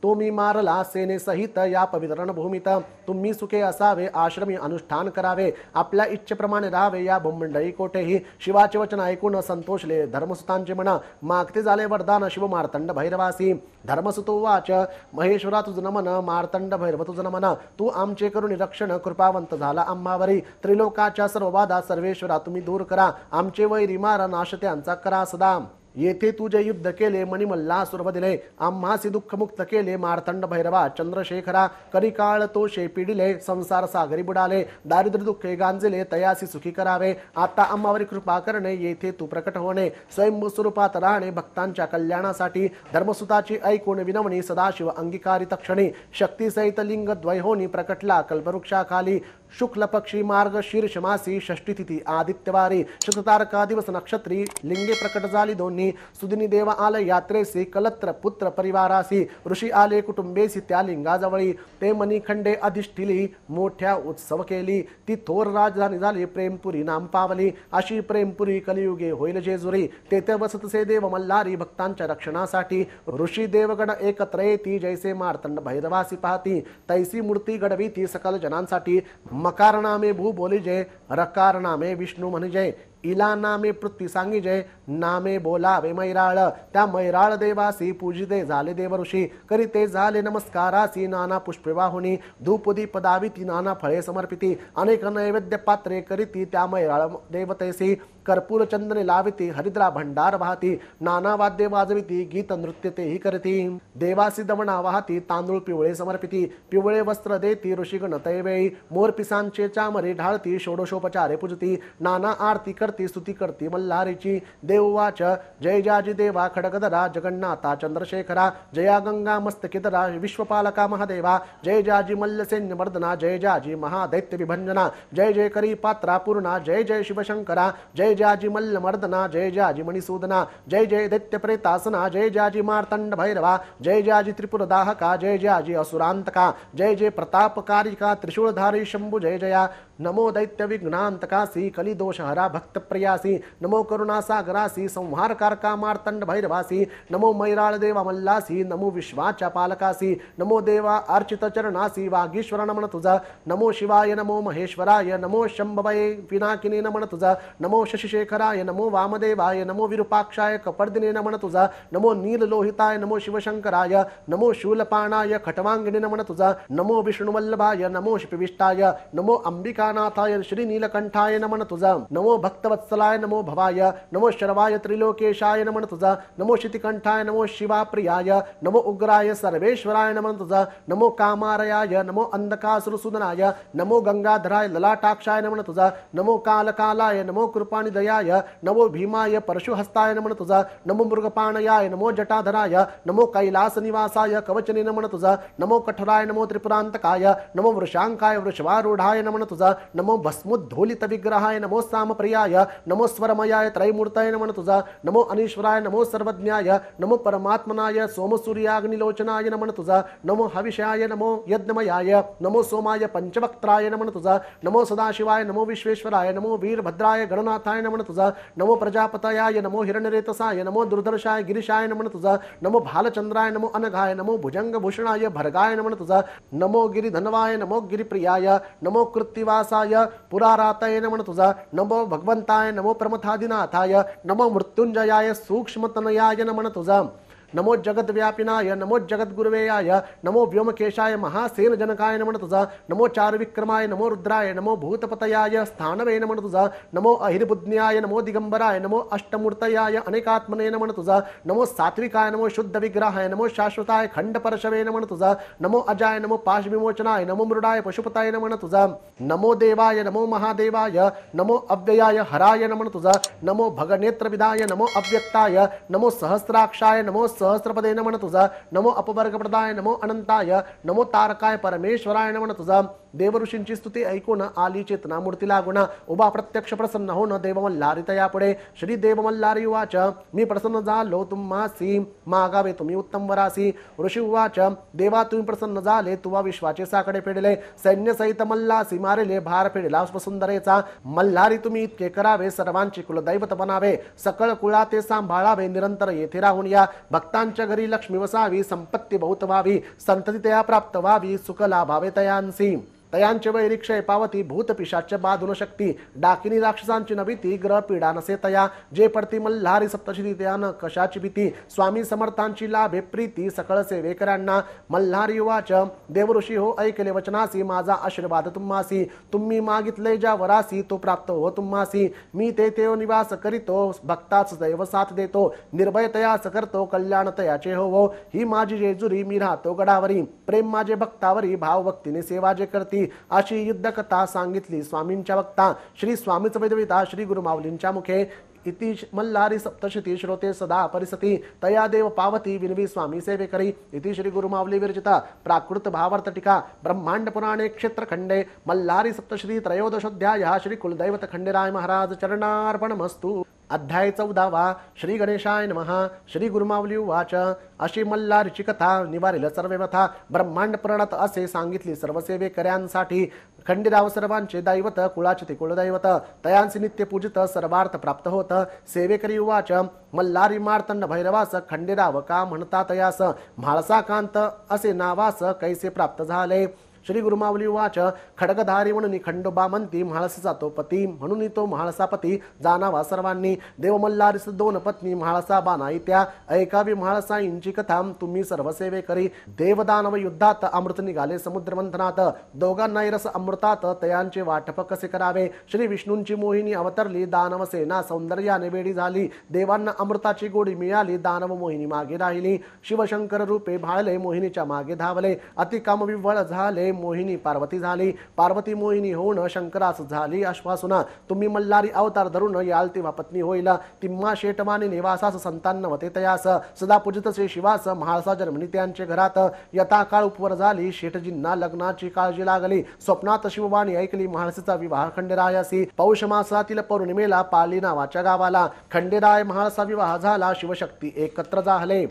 तो मी मारला सेनेसहित या पवित्रण भूमीत तुम्ही सुखे असावे आश्रमी अनुष्ठान करावे आपल्या इच्छेप्रमाणे राहावे या भूमंडळी कोठेही शिवाचे वचन ऐकून संतोषले धर्मसुतांचे म्हणा मागते झाले वरदान शिव मार्तंड भैरवासी धर्मसुतो वाच महेश्वरा तुझ नमन मार्तंड भैरव तुझ नमन तू आमचे करून रक्षण कृपावंत झाला आम्हावरी त्रिलोकाच्या सर्व सर्वेश्वरा तुम्ही दूर करा आमचे वैरी मारा नाश त्यांचा करा सदा येथे तुझे युद्ध केले मणिमल्ला सुरभ दिले आम्हासी दुःख मुक्त केले मारतंड भैरवा चंद्रशेखरा करी काळ तो शेपी दिले संसार सागरी बुडाले दारिद्र्य दुःखे गांजले तयासी सुखी करावे आता अम्मावरी कृपा करणे येथे तू प्रकट होणे स्वयंभू स्वरूपात राहणे भक्तांच्या कल्याणासाठी धर्मसुताची ऐकून विनवणी सदाशिव अंगीकारी तक्षणी शक्ती सहित लिंग द्वैहोनी प्रकटला कल्पवृक्षाखाली शुक्लपक्षी मार्ग शीर्ष मासी षष्टी तिथी आदित्यवारी शततारका दिवस नक्षत्री लिंगे प्रकट झाली दोन्ही सुदिनी देव आले यात्रेसी कलत्र पुत्र परिवारासी ऋषी आले कुटुंबेसी त्या लिंगाजवळी ते मणिखंडे अधिष्ठिली मोठ्या उत्सव केली ती थोर राजधानी झाली प्रेमपुरी नाम पावली अशी प्रेमपुरी कलियुगे होईल जेजुरी तेथे वसतसे देव मल्हारी भक्तांच्या रक्षणासाठी ऋषी देवगण एकत्र येती जैसे मार्तंड भैरवासी पाहती तैसी मूर्ती घडवी ती सकल जनांसाठी मकारनामे भू बोलिजे रकारनामे विष्णू म्हणजे इला नामे पृथ्वी सांगिजे नामे बोलावे मैराळ त्या मैराळ देवासी पूजिते झाले देवऋषी करीते झाले नमस्कारासी नाना पुष्पे वाहुनी पदाविती नाना फळे समर्पिती अनेक नैवेद्य पात्रे करीती त्या मैराळ देवतेसी कर्पूरचंद्र लाविती हरिद्रा भंडार वाहती नाना वाद्य वाजविती गीत नृत्य तेही करती देवासी दमणा वाहती तांदूळ पिवळे समर्पिती पिवळे वस्त्र देती ऋषिगण तैवेळी मोर पिसांचे चामरी ढाळती षोडशोपचारे पूजती नाना आरती करती स्तुती करती मल्हारीची देववाच जय जाजी देवा खडगदरा जगन्नाथा चंद्रशेखरा जया गंगा मस्तकितरा विश्वपालका महादेवा जय जाजी मल्लसैन्य मर्दना जय जाजी महादैत्य विभंजना जय जय करी पात्रा पूर्णा जय जय शिवशंकरा जय जय मल्ल मर्दना जय जाजि मणिसूदना जय जय प्रेतासना जय जी मार्तंड भैरवा जय त्रिपुर दाहका जय जी असुरांतका जय जय प्रतापकारिका त्रिशूलधारी शंभू जय जया नमो दैत्यविघ्नान्तकासी कलिदोषहरा भक्तप्रयासी नमो करुणासागरासी संहारकारका भैरवासी नमो मल्लासी नमो विश्वाच्या पालकासी नमो देवा अर्चितचरणासी वागीश्वर नमन तुझा नमो शिवाय नमो महेश्वराय नमो शंभवये पिनाकिनी नमन तुझा नमो शशिशेखराय नमो वामदेवाय नमो विरूपाक्षाय कपर्दिने नमन तुझा नमो नीललोहिताय नमो शिवशंकराय नमो शूलपाणाय खटवांगिनी नमन तुझा नमो विष्णुवल्लभाय नमो शिपिविष्टाय नमो अंबिका नाथाय श्री नीलकंठाय नमन तुझा नमो भक्तवत्सलाय नमो भवाय नमो शर्वाय त्रिलोकेशाय नमन तुझा नमो शितिकंठाय नमो शिवाप्रियाय नमो उग्राय सर्वेश्वराय नमन तुझा नमो कामारयाय नमो अंधकासुरसुदनाय नमो गंगाधराय ललाटाक्षाय नमन तुझा नमो कालकालाय नमो कृपानिदयाय नमो भीमाय परशुहस्ताय नमन तुझा नमो मृगपाणयाय नमो जटाधराय नमो कैलास निवासाय कवचने नमन तुझा नमो कठोराय नमो त्रिपुरांतकाय नमो वृषांकाय वृषवारूढाय नमन तुझा नमो विग्रहाय नमो प्रियाय नमो स्वरमयाय त्रैमूर्ताय नमन तुझा नमो अनीश्वराय नमो सर्वज्ञाय नमो परमात्मनाय सूर्याग्निलोचनाय नमन तुझा नमो हविषाय नमो यज्ञमयाय नमो सोमाय पंचवक्त्राय नमन तुझा नमो सदाशिवाय नमो विश्वेश्वराय नमो वीरभद्राय गणनाथाय नमन तुझा नमो प्रजापतयाय नमो हिरण्यरेतसाय नमो दुर्दर्शाय गिरीशाय नमन तुझा नमो भालचंद्राय नमो अनघाय नमो भुजंग भूषणाय भरगाय नमन तुझा नमो गिरिधनवाय नमो गिरिप्रियाय नमो कृत्तिवास निवासाय मन नमन तुझा नमो भगवंताय नमो प्रमथादिनाथाय नमो मृत्युंजयाय सूक्ष्मतनयाय न तुझा नमो जगत व्यापिनाय नमो जगत नमो व्योमकेशाय महासेन जनकाय नमन तुझा नमो चार विक्रमाय नमो रुद्राय नमो भूतपतयाय स्थानवे नमन तुझा नमो अहिर्बुद्न्याय नमो दिगंबराय नमो अष्टमूर्तयाय अनेकात्मने नमन तुझा नमो सात्विकाय नमो शुद्ध विग्रहाय नमो शाश्वताय खंड परशवे नमन तुझा नमो अजाय नमो पाश विमोचनाय नमो मृडाय पशुपताय नमन तुझा नमो देवाय नमो महादेवाय नमो अव्ययाय हराय नमन तुझा नमो भगनेत्र नमो अव्यक्ताय नमो सहस्राक्षाय नमो सहस्रपदेन म्हण तुझा नमो अपवर्गप्रदाय नमो अनंताय नमो तारकाय परमेश्वराय म्हण तुझा देवऋषींची स्तुती ऐकून आली चेतना मूर्तीला गुणा उभा प्रत्यक्ष प्रसन्न हो न देवमल्लारी तयापुढे श्री देवमल्लारी उवाच मी प्रसन्न झालो तुम्हासी मागावे तुम्ही उत्तम वरासी ऋषी उवाच देवा तुम्ही प्रसन्न झाले तुवा विश्वाचे साकडे फेडले सैन्य सहित मल्लासी मारिले भार फेडला सुंदरेचा मल्हारी तुम्ही इतके करावे सर्वांची कुलदैवत बनावे सकळ कुळा ते सांभाळावे निरंतर येथे राहून या भक्त तांच्या घरी लक्ष्मी वसावी संपत्ती बहुत व्हावी संततीतया प्राप्त व्हावी सुख तयांसी तयांचे वैरी क्षय पावती भूत पिशाच बाधून शक्ती डाकिनी राक्षसांची नवी ग्रह पीडा नसे तया जे पडती मल्हारी सप्तशी न कशाची भीती स्वामी समर्थांची लाभे प्रीती सकळ सेवेकरांना मल्हारी युवाच देवऋषी हो ऐकले वचनासी माझा आशीर्वाद तुम्हासी तुम्ही मागितले ज्या वरासी तो प्राप्त हो तुम्हासी मी ते तेव निवास करीतो भक्ताच दैव साथ देतो निर्भयतया करतो कल्याण तयाचे हो ही माझी जेजुरी मी राहतो गडावरी प्रेम माझे भक्तावरी भावभक्तीने सेवा जे करती होती अशी युद्धकथा सांगितली स्वामींच्या वक्ता श्री स्वामीच वैदविता श्री गुरुमाऊलींच्या मुखे इति मल्लारी सप्तशती श्रोते सदा परिसती तया देव पावती विनवी स्वामी सेवे करी इति श्री गुरुमावली विरचिता प्राकृत भावर्त टीका ब्रह्मांड पुराणे खंडे मल्हारी सप्तशती त्रयोदशोध्याय श्री कुलदैवत खंडेराय महाराज चरणार्पण अध्याय चौदावा श्री गणेशाय नमहा श्री गुरुमावली वाच अशी मल्हारची कथा निवारिल सर्व व्यथा ब्रह्मांड प्रणत असे सांगितली सर्वसेवेकऱ्यांसाठी खंडेराव सर्वांचे दैवत कुळाचे ते कुळदैवत तयांचे नित्य पूजित सर्वार्थ प्राप्त होत सेवेकरी उवाच मल्लारी मार्तंड भैरवास खंडेराव का म्हणतात यास म्हाळसाकांत असे नावास कैसे प्राप्त झाले श्री गुरुमावली वाच म्हणून खंडो बामंती म्हाळसाचा तो पती म्हणून तो म्हाळसा पती जाणावा सर्वांनी देवमल्लारिस दोन पत्नी म्हाळसा बाना त्या ऐकावी यांची कथा तुम्ही सर्वसेवे करी देवदानव युद्धात अमृत निघाले समुद्र मंथनात दोघांना रस अमृतात तयांचे वाटप कसे करावे श्री विष्णूंची मोहिनी अवतरली दानव सेना सौंदर्याने वेडी झाली देवांना अमृताची गोडी मिळाली दानव मोहिनी मागे राहिली शिवशंकर रूपे भाळले मोहिनीच्या मागे धावले अतिकामविव्वळ झाले प्रेम मोहिनी पार्वती झाली पार्वती मोहिनी होऊन शंकरास झाली आश्वासना तुम्ही मल्हारी अवतार धरून याल तेव्हा पत्नी होईल तिम्मा शेटमाने निवासास वते तयास सदा पूजित श्री शिवास महासा जन्मनी त्यांचे घरात यथा काळ उपवर झाली शेटजींना लग्नाची काळजी लागली स्वप्नात शिववाणी ऐकली महाळसीचा विवाह खंडेरायासी पौष मासातील पौर्णिमेला पाली नावाच्या गावाला खंडेराय महाळसा विवाह झाला शिवशक्ती एकत्र झाले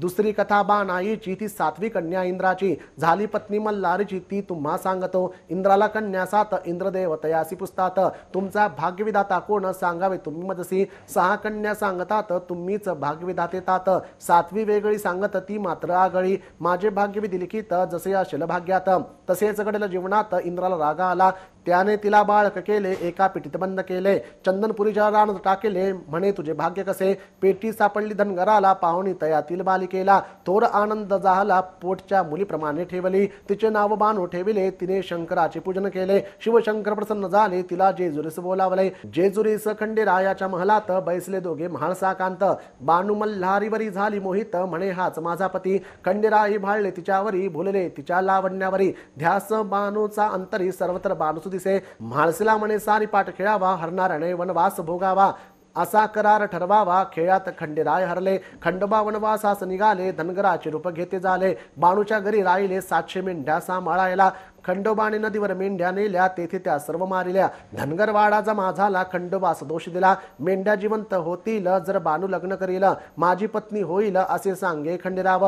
दुसरी कथा बा नाईची ती सातवी कन्या इंद्राची झाली पत्नी मल्लारीची ती तुम्हा सांगतो इंद्राला कन्या सात इंद्रदेव तयासी पुस्तात तुमचा भाग्यविधाता कोण सांगावे तुम्ही मदसी सहा कन्या सांगतात तुम्हीच भाग्यविधाते तात सातवी वेगळी सांगत ती मात्र आगळी माझे भाग्यविधी लिखित जसे असेल भाग्यात तसेच घडलं जीवनात इंद्राला रागा आला त्याने तिला बाळक केले एका पिटीत बंद केले चंदनपुरीच्या रानात टाकेले म्हणे तुझे भाग्य कसे पेटी सापडली धनगराला पाहुणी तयातील बालिकेला थोर आनंद झाला पोटच्या मुलीप्रमाणे ठेवली तिचे नाव बानू ठेविले तिने शंकराचे पूजन केले शिवशंकर प्रसन्न झाले तिला जेजुरीस बोलावले जेजुरीस खंडेरायाच्या महलात बैसले दोघे महाळसाकांत बानू मल्हारीवरी झाली मोहित म्हणे हाच माझा पती खंडेराही भाळले तिच्यावरी भुलले तिच्या लावण्यावरी ध्यास बानूचा अंतरी सर्वत्र बानसुदी दिसे म्हाळसिला म्हणे सारी पाठ खेळावा हरणाऱ्याने वनवास भोगावा असा करार ठरवावा खेळात खंडेराय हरले खंडबा वनवासास निघाले धनगराचे रूप घेते झाले बाणूच्या घरी राहिले सातशे मेंढ्या सांभाळायला खंडोबाणी नदीवर मेंढ्या नेल्या तेथे त्या सर्व मारिल्या धनगरवाडाचा माझाला खंडोबा दोष दिला मेंढ्या जिवंत होतील जर बाणू लग्न करील माझी पत्नी होईल असे सांगे खंडेराव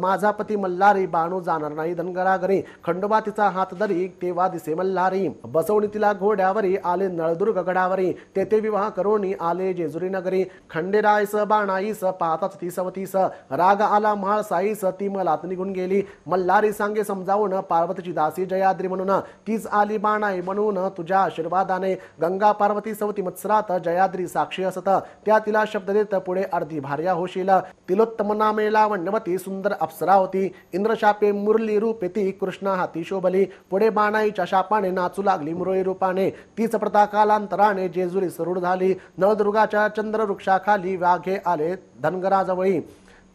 माझा पती मल्हारी बाणू जाणार नाही धनगरागरी खंडोबा तिचा हात धरी तेव्हा दिसे मल्हारी बसवणी तिला घोड्यावरी आले नळदुर्ग गडावरी तेथे विवाह करोनी आले जेजुरी नगरी खंडेरायस बाणाईस पाहताच तिसवतीस राग आला साईस ती मला निघून गेली मल्हारी सांगे समजावून पार्वतीची दासी जयाद्री म्हणून तीच आली बाणाई म्हणून तुझ्या आशीर्वादाने गंगा पार्वती सवती मत्सरात जयाद्री साक्षी असत त्या तिला शब्द देत पुढे अर्धी भार्या होशील तिलोत्तम नामेला वन्यमती सुंदर अप्सरा होती इंद्रशापे मुरली रूपे ती कृष्णा हाती शोभली पुढे बाणाईच्या शापाने नाचू लागली मुरळी रूपाने तीच प्रथा जेजुरी सरूढ झाली नळदुर्गाच्या चंद्रवृक्षाखाली वाघे आले धनगराजवळी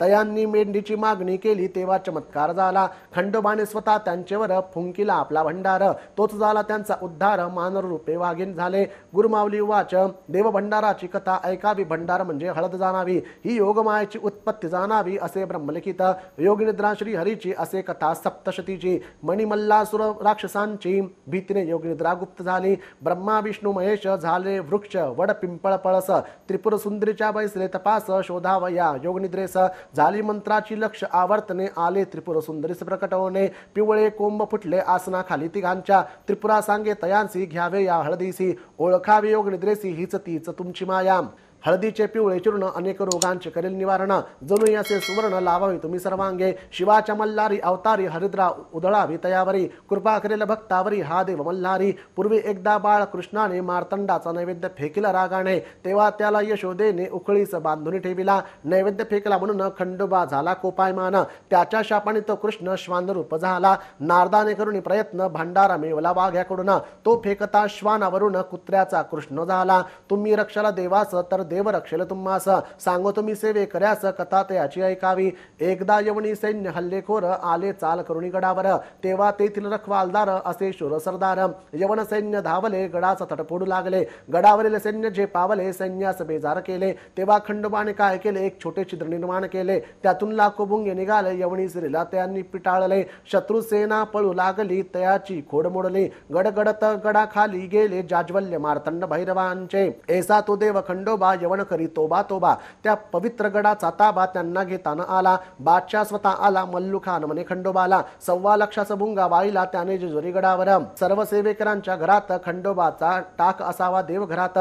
तयांनी मेंढीची मागणी केली तेव्हा चमत्कार झाला खंडोबाने स्वतः त्यांच्यावर फुंकिला आपला भंडार तोच झाला त्यांचा उद्धार मानर रूपे वाघीन झाले गुरुमावली वाच देव भंडाराची कथा ऐकावी भंडार म्हणजे हळद जाणावी ही योगमायाची उत्पत्ती जाणावी असे ब्रह्मलिखित योगनिद्रा श्री हरीची असे कथा सप्तशतीची मणिमल्लासुर राक्षसांची भीतीने योगनिद्रा गुप्त झाली ब्रह्मा विष्णू महेश झाले वृक्ष वड पिंपळ पळस त्रिपुर सुंदरीच्या बैसले तपास शोधावया योगनिद्रेस झाली मंत्राची लक्ष आवर्तने आले त्रिपुर सुंदरीस प्रकटवणे पिवळे कोंब फुटले आसनाखाली तिघांच्या त्रिपुरा सांगे तयांसी घ्यावे या हळदीसी ओळखावे योग निद्रेसी हीच तीच तुमची माया हळदीचे पिवळे चूर्ण अनेक रोगांचे करेल निवारण जणू याचे सुवर्ण लावावी तुम्ही सर्वांगे शिवाच्या मल्लारी अवतारी हरिद्रा उधळावी तयावरी कृपा करेल भक्तावरी हा देव मल्हारी पूर्वी एकदा बाळ कृष्णाने मार्तंडाचा नैवेद्य फेकिला रागाने तेव्हा त्याला यशोदेने उखळीस बांधून ठेविला नैवेद्य फेकला म्हणून खंडोबा झाला कोपायमान त्याच्या शापाने तो कृष्ण श्वानरूप झाला नारदाने करून प्रयत्न भांडारा मिळवला वाघ्याकडून तो फेकता श्वानावरून कुत्र्याचा कृष्ण झाला तुम्ही रक्षाला देवास तर रक्षेल तुम्हास सांगतो मी सेवे कर्यास कथा ते याची ऐकावी एकदा यवणी सैन्य हल्लेखोर आले चाल करुणी गडावर तेव्हा तेथील रखवालदार असे शूर सरदार यवन सैन्य धावले गडाचा तटफोडू लागले गडावरील सैन्य जे पावले सैन्यास बेजार केले तेव्हा खंडोबाने काय केले एक छोटे छिद्र निर्माण केले त्यातून लाखो बुंगे निघाले यवणी श्रीला त्यांनी पिटाळले शत्रू सेना पळू लागली तयाची खोड मोडली गडगडत गडाखाली गेले जाज्वल्य मारतंड भैरवांचे ऐसा तो देव खंडोबा जेवण करी तोबा तोबा त्या पवित्र गडाचा ताबा त्यांना घेताना आला बादशाह स्वतः आला मल्लू खान म्हणे खंडोबाला सव्वा लक्षाचा भुंगा वाईला त्याने जेजुरी गडावर सर्व सेवेकरांच्या घरात खंडोबाचा टाक असावा देवघरात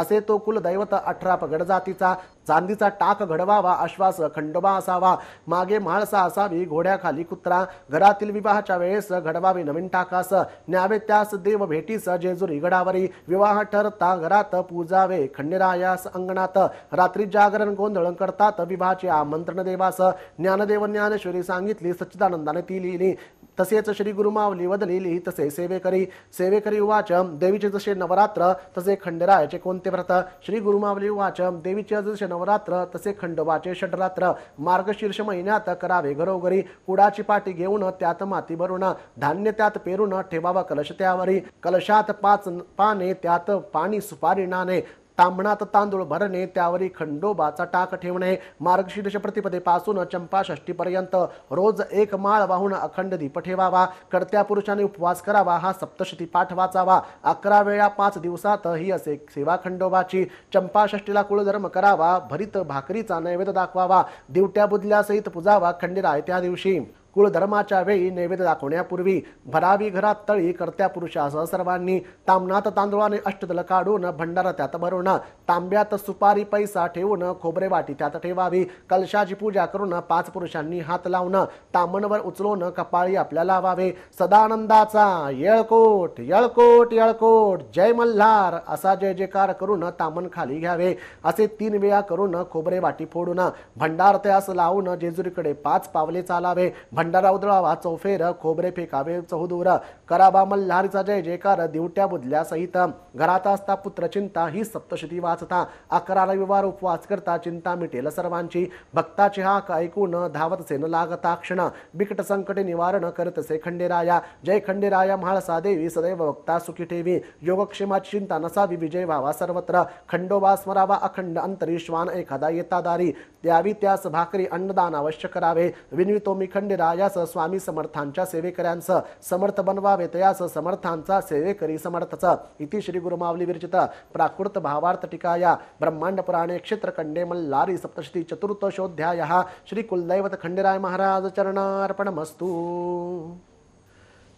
असे तो कुलदैवत अठरा पगड जातीचा चांदीचा टाक घडवावा आश्वास खंडोबा असावा मागे माळसा असावी घोड्याखाली कुत्रा घरातील विवाहाच्या वेळेस घडवावे नवीन टाकास न्यावे त्यास देव भेटीस जेजुरी गडावरी विवाह ठरता घरात पूजावे खंडेरायास अंगणात रात्री जागरण गोंधळ करतात विवाहाचे आमंत्रण देवास ज्ञानदेव ज्ञानेश्वरी सांगितली सच्चिदानंदाने ती लिहिली तसेच श्री गुरुमावली वदली लिही तसे सेवेकरी सेवेकरी उवाच देवीचे जसे नवरात्र तसे खंडेरायाचे कोणते व्रत श्री गुरुमावली उवाच देवीचे जसे नवरात्र तसे खंडवाचे षडरात्र मार्गशीर्ष महिन्यात करावे घरोघरी कुडाची पाठी घेऊन त्यात माती भरून धान्य त्यात पेरून ठेवावा कलश त्यावरी कलशात पाच पाने त्यात पाणी सुपारी नाणे तांबणात तांदूळ भरणे त्यावरी खंडोबाचा टाक ठेवणे मार्गशीर्ष प्रतिपदेपासून पासून चंपा रोज एक माळ वाहून अखंड दीप ठेवावा कर्त्या पुरुषाने उपवास करावा हा सप्तशती पाठ वाचावा अकरा वेळा पाच दिवसात ही असे सेवा खंडोबाची चंपाषष्टीला कुळधर्म करावा भरित भाकरीचा नैवेद्य दाखवावा दिवट्या बुदल्यासहित पुजावा खंडीरा त्या दिवशी कुळधर्माच्या वेळी नैवेद्य दाखवण्यापूर्वी भरावी घरात तळी करत्या पुरुषासह सर्वांनी तामनात आणि अष्टदल काढून भंडारा त्यात भरून तांब्यात सुपारी पैसा ठेवून खोबरे वाटी त्यात ठेवावी कलशाची पूजा करून पाच पुरुषांनी हात लावून तामणवर उचलून कपाळी आपल्या लावावे सदानंदाचा येळकोट येळकोट येळकोट जय मल्हार असा जय जयकार करून तामण खाली घ्यावे असे तीन वेळा करून खोबरे वाटी फोडून भंडार त्यास लावून जेजुरीकडे पाच पावले चालावे भंडारा वाचो चौफेर खोबरे फेकावे चहुदूर कराबा मल्हारीचा जय जयकार दिवट्या बुदल्या सहित घरात असता पुत्र चिंता ही सप्तशती वाचता अकरा रविवार उपवास करता चिंता मिटेल सर्वांची भक्ताची हाक ऐकून धावत सेन लागता क्षण बिकट संकट निवारण करतसे खंडेराया जय खंडेराया म्हाळसा देवी सदैव भक्ता सुखी ठेवी योगक्षेमाची चिंता नसावी विजय व्हावा सर्वत्र खंडोबा स्मरावा अखंड अंतरी श्वान एखादा येता दारी त्यावी त्यास भाकरी अन्नदान अवश्य करावे विनवितो मी खंडेरा राजास स्वामी समर्थांच्या सेवेकऱ्यांचं समर्थ बनवा वेतयास समर्थांचा सेवेकरी समर्थच इति श्री गुरुमावली विरचित प्राकृत भावार्थ टीकाया ब्रह्मांड पुराणे खंडे मल्लारी सप्तशती चतुर्थशोध्याय श्री कुलदैवत खंडेराय महाराज चरणार्पणमस्तू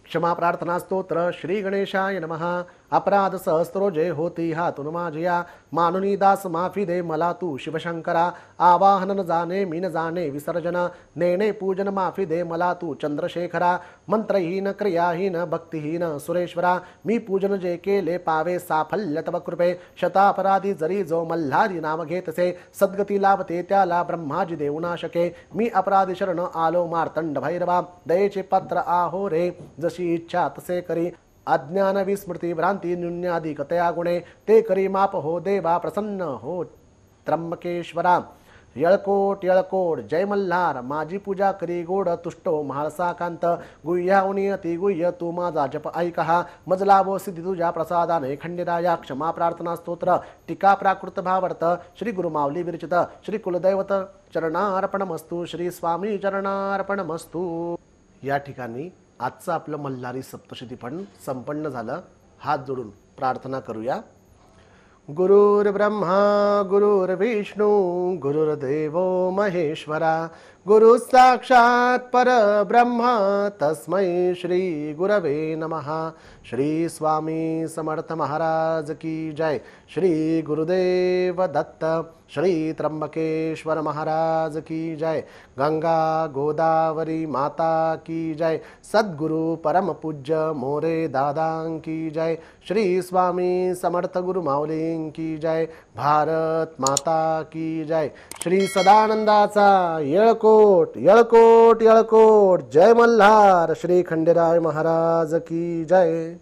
क्षमा स्तोत्र श्री गणेशाय नमः अपराध सहस्त्रो जय होती हा माझिया मानुनी दास माफी दे मला तू शिवशंकरा आवाहन जाणे मीन जाने विसर्जन नेणे पूजन माफी दे मला तू चंद्रशेखरा मंत्रहीन क्रियाहीन भक्तिहीन सुरेश्वरा मी पूजन जे केले पावे साफल्य तव कृपे शतापराधी जरी जो मल्हारी नाम से सद्गती लाभते त्याला ब्रह्माजी देऊना शके मी अपराधी शरण आलो मार्तंड भैरवा दयेचे पात्र आहो रे जशी इच्छा तसे करी अज्ञान विस्मृती भ्रांती कतया गुणे ते करी माप हो देवा प्रसन्न हो त्र्यंबकेश्वरा यळकोट यळकोट जय मल्हार माझी पूजा करी गोड तुष्टो गुह्या गुह्यावणी अति गुह्य तू माझा जप ऐकहा वो सिद्धी तुझ्या प्रसादाने खंडिराया क्षमा प्रार्थना स्तोत्र टीका प्राकृत भावर्त श्री गुरुमावली विरचित श्री कुलदैवत मस्तू श्री स्वामी मस्तू या ठिकाणी आजचं आपलं मल्हारी सप्तशती पण संपन्न झालं हात जोडून प्रार्थना करूया गुरुर् ब्रह्मा गुरुर्विष्णू गुरुर्देव महेश्वरा गुरु साक्षात परब्रह्मा तस्मै श्री गुरवे नमहा श्री स्वामी समर्थ महाराज की जय श्री गुरुदेव दत्त श्री त्र्यंबकेश्वर महाराज की जय गंगा गोदावरी माता की जय सद्गुरु परम पूज्य मोरे दादां की जय श्री स्वामी समर्थ गुरु माऊलीं की जय भारत माता की जय श्री सदानंदाचा यळकोट यळकोट यळकोट जय मल्हार श्री खंडेराय महाराज की जय